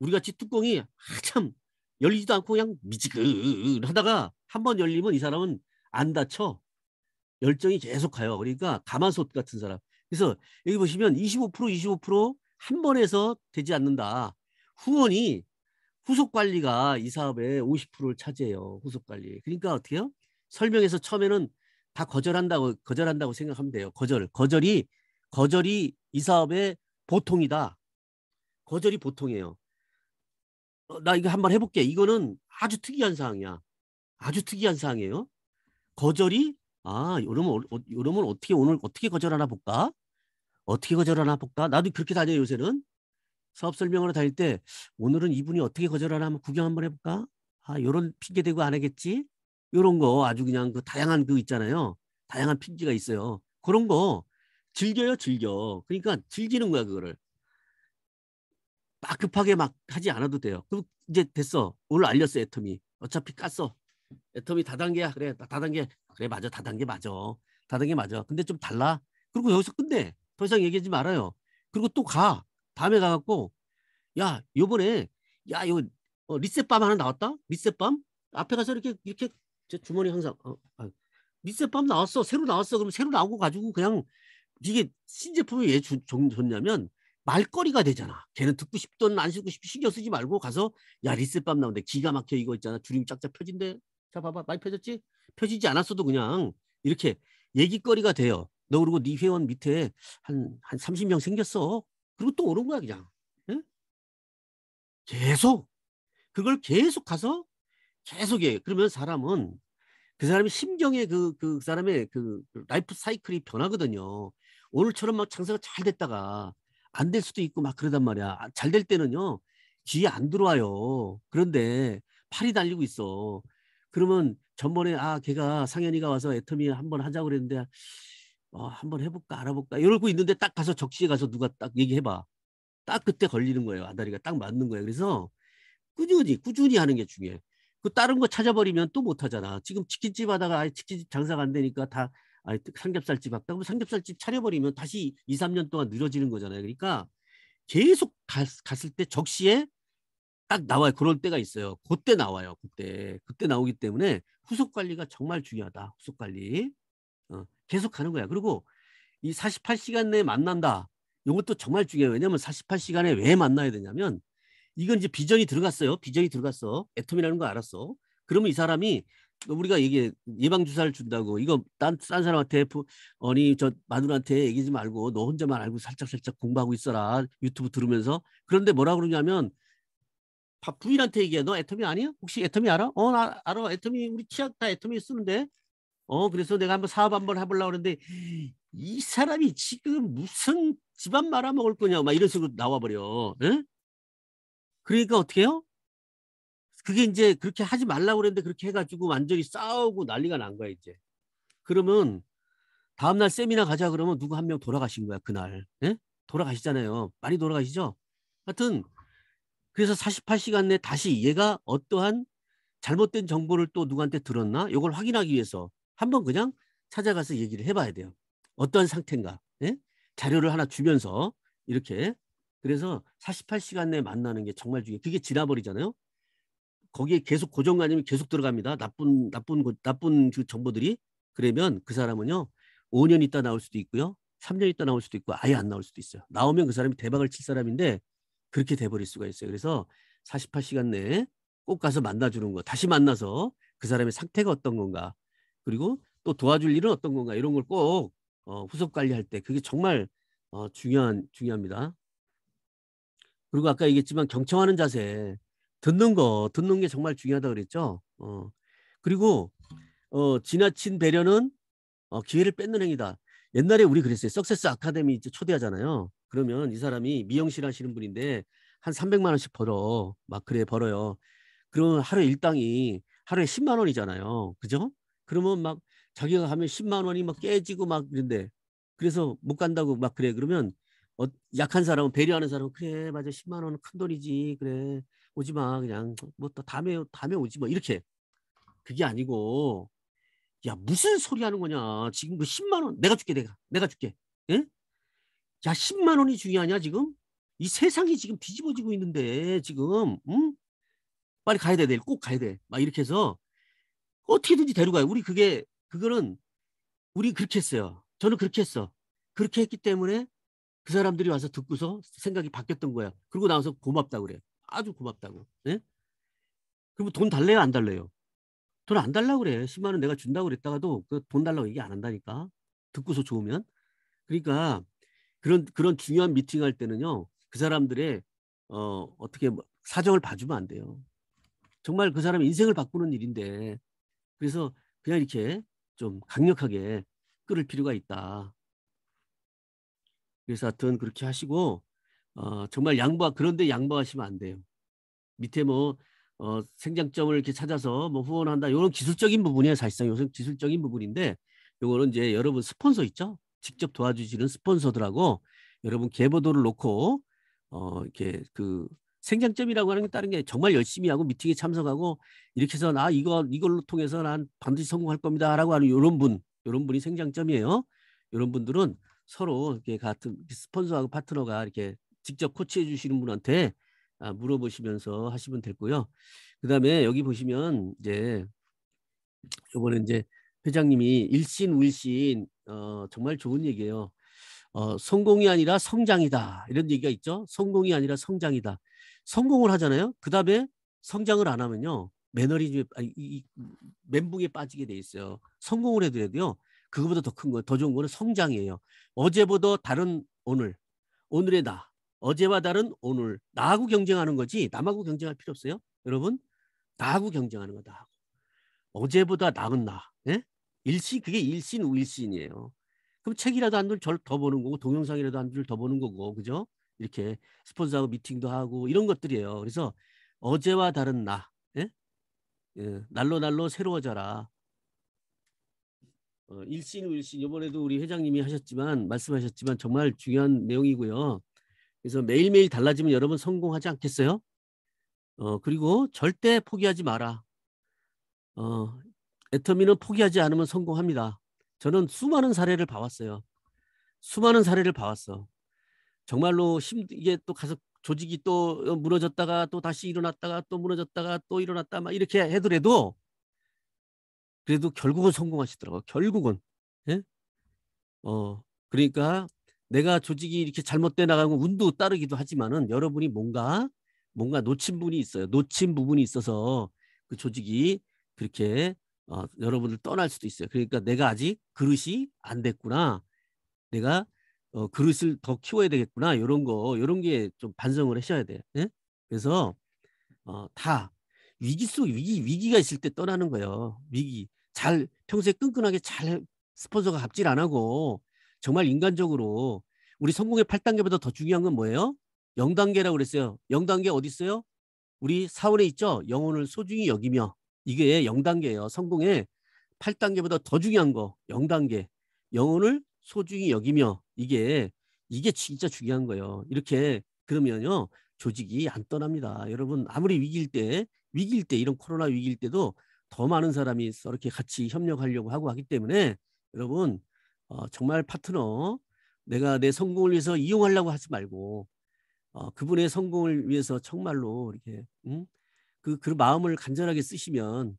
우리 같이 뚜껑이 한참 열리지도 않고 그냥 미지근 하다가 한 번 열리면 이 사람은 안 다쳐. 열정이 계속 가요. 그러니까 가마솥 같은 사람. 그래서 여기 보시면 25% 25%한 번에서 되지 않는다. 후원이 후속 관리가 이 사업의 50%를 차지해요. 후속 관리. 그러니까 어떻게 해요? 설명에서 처음에는 다 거절한다고 거절한다고 생각하면 돼요. 거절. 거절이 거절이 이 사업의 보통이다. 거절이 보통이에요. 어, 나 이거 한번 해볼게. 이거는 아주 특이한 사항이야. 아주 특이한 사항이에요. 거절이 아 여러분 여러분 어, 어, 어떻게 오늘 어떻게 거절하나 볼까? 어떻게 거절하나 볼까? 나도 그렇게 다녀요 요새는 사업 설명으로 다닐 때 오늘은 이분이 어떻게 거절하나 한번 구경 한번 해볼까? 아 이런 핑계 대고 안 하겠지? 이런 거 아주 그냥 그 다양한 그 있잖아요. 다양한 핑계가 있어요. 그런 거 즐겨요 즐겨. 그러니까 즐기는 거야 그거를. 막 급하게 막 하지 않아도 돼요. 그럼 이제 됐어. 오늘 알렸어 애텀이. 어차피 깠어. 애텀이 다단계야. 그래 다단계. 그래 맞아 다단계 맞아. 다단계 맞아. 근데 좀 달라. 그리고 여기서 끝내. 더 이상 얘기하지 말아요. 그리고 또 가. 다음에 가갖고 야 요번에 야 요, 거 어, 리셋밤 하나 나왔다. 리셋밤 앞에 가서 이렇게 이렇게 제 주머니 항상 어, 아, 리셋밤 나왔어. 새로 나왔어. 그럼 새로 나오고 가지고 그냥 이게 신제품이 왜 좋, 줬냐면 말거리가 되잖아. 걔는 듣고 싶든 안 듣고 싶든 신경 쓰지 말고 가서 야 리스밤 나오는데 기가 막혀 이거 있잖아. 주름이 쫙쫙 펴진대. 자 봐봐 많이 펴졌지? 펴지지 않았어도 그냥 이렇게 얘기거리가 돼요. 너 그리고 네 회원 밑에 한한 30명 생겼어. 그리고 또오른 거야 그냥. 응? 예? 계속 그걸 계속 가서 계속 해. 그러면 사람은 그 사람의 심경의 그, 그 사람의 그 라이프 사이클이 변하거든요. 오늘처럼 막 장사가 잘 됐다가 안될 수도 있고 막 그러단 말이야. 아, 잘될 때는요. 귀에 안 들어와요. 그런데 팔이 달리고 있어. 그러면 전번에 아 걔가 상현이가 와서 애터미 한 번 하자고 그랬는데 어, 한번 해볼까 알아볼까 이러고 있는데 딱 가서 적시에 가서 누가 딱 얘기해봐. 딱 그때 걸리는 거예요. 아다리가 딱 맞는 거예요. 그래서 꾸준히 꾸준히 하는 게 중요해. 그 다른 거 찾아버리면 또 못 하잖아. 지금 치킨집 하다가 아예 치킨집 장사가 안 되니까 다 아, 삼겹살집 왔다. 그럼 삼겹살집 차려버리면 다시 2, 3년 동안 늘어지는 거잖아요. 그러니까 계속 갔, 갔을 때 적시에 딱 나와요. 그럴 때가 있어요. 그때 나와요. 그때. 그때 나오기 때문에 후속 관리가 정말 중요하다. 후속 관리. 어, 계속 가는 거야. 그리고 이 48시간 내에 만난다. 이것도 정말 중요해요. 왜냐하면 48시간에 왜 만나야 되냐면 이건 이제 비전이 들어갔어요. 비전이 들어갔어. 애톰이라는 거 알았어. 그러면 이 사람이 우리가 얘기 예방 주사를 준다고 이거 딴, 딴 사람한테 아니 저 마누라한테 얘기하지 말고 너 혼자만 알고 살짝 살짝 공부하고 있어라 유튜브 들으면서 그런데 뭐라 그러냐면 부인한테 얘기해 너 애터미 아니야? 혹시 애터미 알아? 어 나 알아 애터미 우리 치약 다 애터미 쓰는데 어 그래서 내가 한번 사업 한번 해보려고 하는데 이 사람이 지금 무슨 집안 말아먹을 거냐 막 이런 식으로 나와버려 응 그러니까 어떻게 해요? 그게 이제 그렇게 하지 말라고 그랬는데 그렇게 해가지고 완전히 싸우고 난리가 난 거야 이제. 그러면 다음날 세미나 가자 그러면 누구 한 명 돌아가신 거야 그날. 예? 돌아가시잖아요. 많이 돌아가시죠. 하여튼 그래서 48시간 내에 다시 얘가 어떠한 잘못된 정보를 또 누구한테 들었나 이걸 확인하기 위해서 한번 그냥 찾아가서 얘기를 해봐야 돼요. 어떠한 상태인가. 예? 자료를 하나 주면서 이렇게 그래서 48시간 내에 만나는 게 정말 중요해. 그게 지나버리잖아요. 거기에 계속 고정관념이 계속 들어갑니다. 나쁜 나쁜 나쁜 그 정보들이 그러면 그 사람은요 5년 있다 나올 수도 있고요, 3년 있다 나올 수도 있고 아예 안 나올 수도 있어요. 나오면 그 사람이 대박을 칠 사람인데 그렇게 돼버릴 수가 있어요. 그래서 48시간 내에 꼭 가서 만나주는 거, 다시 만나서 그 사람의 상태가 어떤 건가, 그리고 또 도와줄 일은 어떤 건가 이런 걸꼭 어, 후속 관리할 때 그게 정말 어, 중요한 중요합니다. 그리고 아까 얘기했지만 경청하는 자세 듣는 거 듣는 게 정말 중요하다 그랬죠. 어. 그리고 어, 지나친 배려는 어, 기회를 뺏는 행위다. 옛날에 우리 그랬어요. 석세스 아카데미 이제 초대하잖아요. 그러면 이 사람이 미용실 하시는 분인데 한 300만 원씩 벌어. 막 그래 벌어요. 그러면 하루 일당이 하루에 10만 원이잖아요. 그죠? 그러면 막 자기가 가면 10만 원이 막 깨지고 막 이런데 그래서 못 간다고 막 그래. 그러면 어, 약한 사람은 배려하는 사람은 그래 맞아 10만 원은 큰 돈이지 그래 오지 마 그냥 뭐또 다음에 다음에 오지 뭐 이렇게 그게 아니고 야 무슨 소리 하는 거냐 지금 그 10만 원 내가 줄게 내가 내가 줄게 응? 야 10만 원이 중요하냐 지금 이 세상이 지금 뒤집어지고 있는데 지금 응? 빨리 가야 돼 내일 꼭 가야 돼 막 이렇게 해서 어떻게든지 데려가요 우리 그게 그거는 우리 그렇게 했어요 저는 그렇게 했어 그렇게 했기 때문에 그 사람들이 와서 듣고서 생각이 바뀌었던 거야 그러고 나와서 고맙다 그래 요 아주 고맙다고. 예? 그럼 돈 달래요? 안 달래요? 돈 안 달라고 그래. 10만 원 내가 준다고 그랬다가도 그 돈 달라고 얘기 안 한다니까. 듣고서 좋으면. 그러니까 그런 그런 중요한 미팅 할 때는요. 그 사람들의 어 어떻게 뭐 사정을 봐주면 안 돼요. 정말 그 사람의 인생을 바꾸는 일인데 그래서 그냥 이렇게 좀 강력하게 끌을 필요가 있다. 그래서 하여튼 그렇게 하시고 어, 정말 양보하 그런데 양보하시면 안 돼요. 밑에 뭐 어, 생장점을 이렇게 찾아서 뭐 후원한다 이런 기술적인 부분이에요. 사실상 요즘 기술적인 부분인데 요거는 이제 여러분 스폰서 있죠. 직접 도와주시는 스폰서들하고 여러분 개보도를 놓고 어, 이렇게 그 생장점이라고 하는 게 다른 게 정말 열심히 하고 미팅에 참석하고 이렇게 해서 나 이거 이걸로 통해서 난 반드시 성공할 겁니다라고 하는 요런분요런 분이 생장점이에요. 요런 분들은 서로 이렇게 같은 스폰서하고 파트너가 이렇게 직접 코치해 주시는 분한테 아, 물어보시면서 하시면 됐고요. 그 다음에 여기 보시면 이제 요번에 이제 회장님이 일신 울신 어, 정말 좋은 얘기예요. 어, 성공이 아니라 성장이다 이런 얘기가 있죠. 성공이 아니라 성장이다. 성공을 하잖아요. 그 다음에 성장을 안 하면요 매너리즘 아니 이, 멘붕에 빠지게 돼 있어요. 성공을 해도요 그거보다 더 큰 거, 더 좋은 거는 성장이에요. 어제보다 다른 오늘, 오늘의 나, 어제와 다른 오늘 나하고 경쟁하는 거지 남하고 경쟁할 필요 없어요. 여러분 나하고 경쟁하는 거다. 어제보다 나은 나. 예? 일신 그게 일신 우일신이에요. 그럼 책이라도 한 줄 더 보는 거고 동영상이라도 한 줄 더 보는 거고 그죠? 이렇게 스폰서하고 미팅도 하고 이런 것들이에요. 그래서 어제와 다른 나. 예? 예, 날로 날로 새로워져라. 어, 일신 우일신 이번에도 우리 회장님이 하셨지만 말씀하셨지만 정말 중요한 내용이고요. 그래서 매일매일 달라지면 여러분 성공하지 않겠어요? 어, 그리고 절대 포기하지 마라. 어, 애터미는 포기하지 않으면 성공합니다. 저는 수많은 사례를 봐왔어요. 수많은 사례를 봐왔어. 정말로 힘, 이게 또 가서 조직이 또 무너졌다가 또 다시 일어났다가 또 무너졌다가 또 일어났다 막 이렇게 해더라도 그래도 결국은 성공하시더라고요. 결국은. 예? 어, 그러니까 내가 조직이 이렇게 잘못돼 나가고 운도 따르기도 하지만은 여러분이 뭔가 뭔가 놓친 분이 있어요. 놓친 부분이 있어서 그 조직이 그렇게 어, 여러분을 떠날 수도 있어요. 그러니까 내가 아직 그릇이 안 됐구나. 내가 어, 그릇을 더 키워야 되겠구나. 이런 거, 이런 게 좀 반성을 하셔야 돼요. 예? 그래서 어, 다 위기 속 위기 위기가 있을 때 떠나는 거예요. 위기 잘 평소에 끈끈하게 잘 스폰서가 갑질 안 하고 정말 인간적으로 우리 성공의 8단계보다 더 중요한 건 뭐예요? 0단계라고 그랬어요. 0단계 어디 있어요? 우리 사원에 있죠. 영혼을 소중히 여기며 이게 0단계예요. 성공의 8단계보다 더 중요한 거 0단계. 영혼을 소중히 여기며 이게 이게 진짜 중요한 거예요. 이렇게 그러면요. 조직이 안 떠납니다. 여러분 아무리 위기일 때 위기일 때 이런 코로나 위기일 때도 더 많은 사람이 이렇게 같이 협력하려고 하고 하기 때문에 여러분 어, 정말 파트너 내가 내 성공을 위해서 이용하려고 하지 말고 어, 그분의 성공을 위해서 정말로 이렇게 음? 그, 그 마음을 간절하게 쓰시면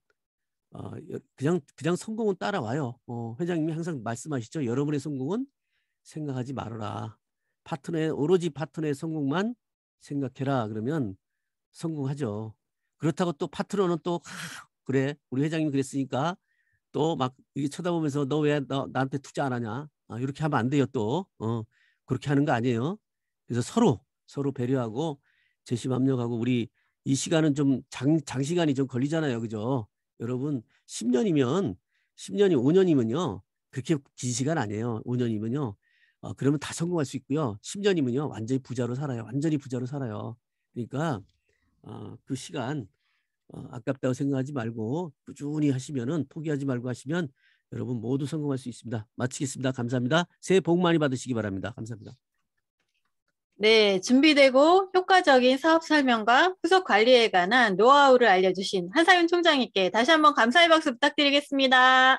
어, 그냥 그냥 성공은 따라와요. 어, 회장님이 항상 말씀하시죠. 여러분의 성공은 생각하지 말아라. 파트너의 오로지 파트너의 성공만 생각해라. 그러면 성공하죠. 그렇다고 또 파트너는 또 하, 아, 그래 우리 회장님 그랬으니까 또막 쳐다보면서 너 왜 나한테 투자 안 하냐 아, 이렇게 하면 안 돼요 또 어, 그렇게 하는 거 아니에요. 그래서 서로 서로 배려하고 재심 합력하고 우리 이 시간은 좀 장, 장시간이 좀 걸리잖아요. 그죠? 여러분 10년이면 10년이 5년이면요. 그렇게 긴 시간 아니에요. 5년이면요. 어, 그러면 다 성공할 수 있고요. 10년이면요. 완전히 부자로 살아요. 완전히 부자로 살아요. 그러니까 어, 그 시간 어, 아깝다고 생각하지 말고 꾸준히 하시면은 포기하지 말고 하시면 여러분 모두 성공할 수 있습니다. 마치겠습니다. 감사합니다. 새해 복 많이 받으시기 바랍니다. 감사합니다.
네, 준비되고 효과적인 사업 설명과 후속 관리에 관한 노하우를 알려주신 한사윤 총장님께 다시 한번 감사의 박수 부탁드리겠습니다.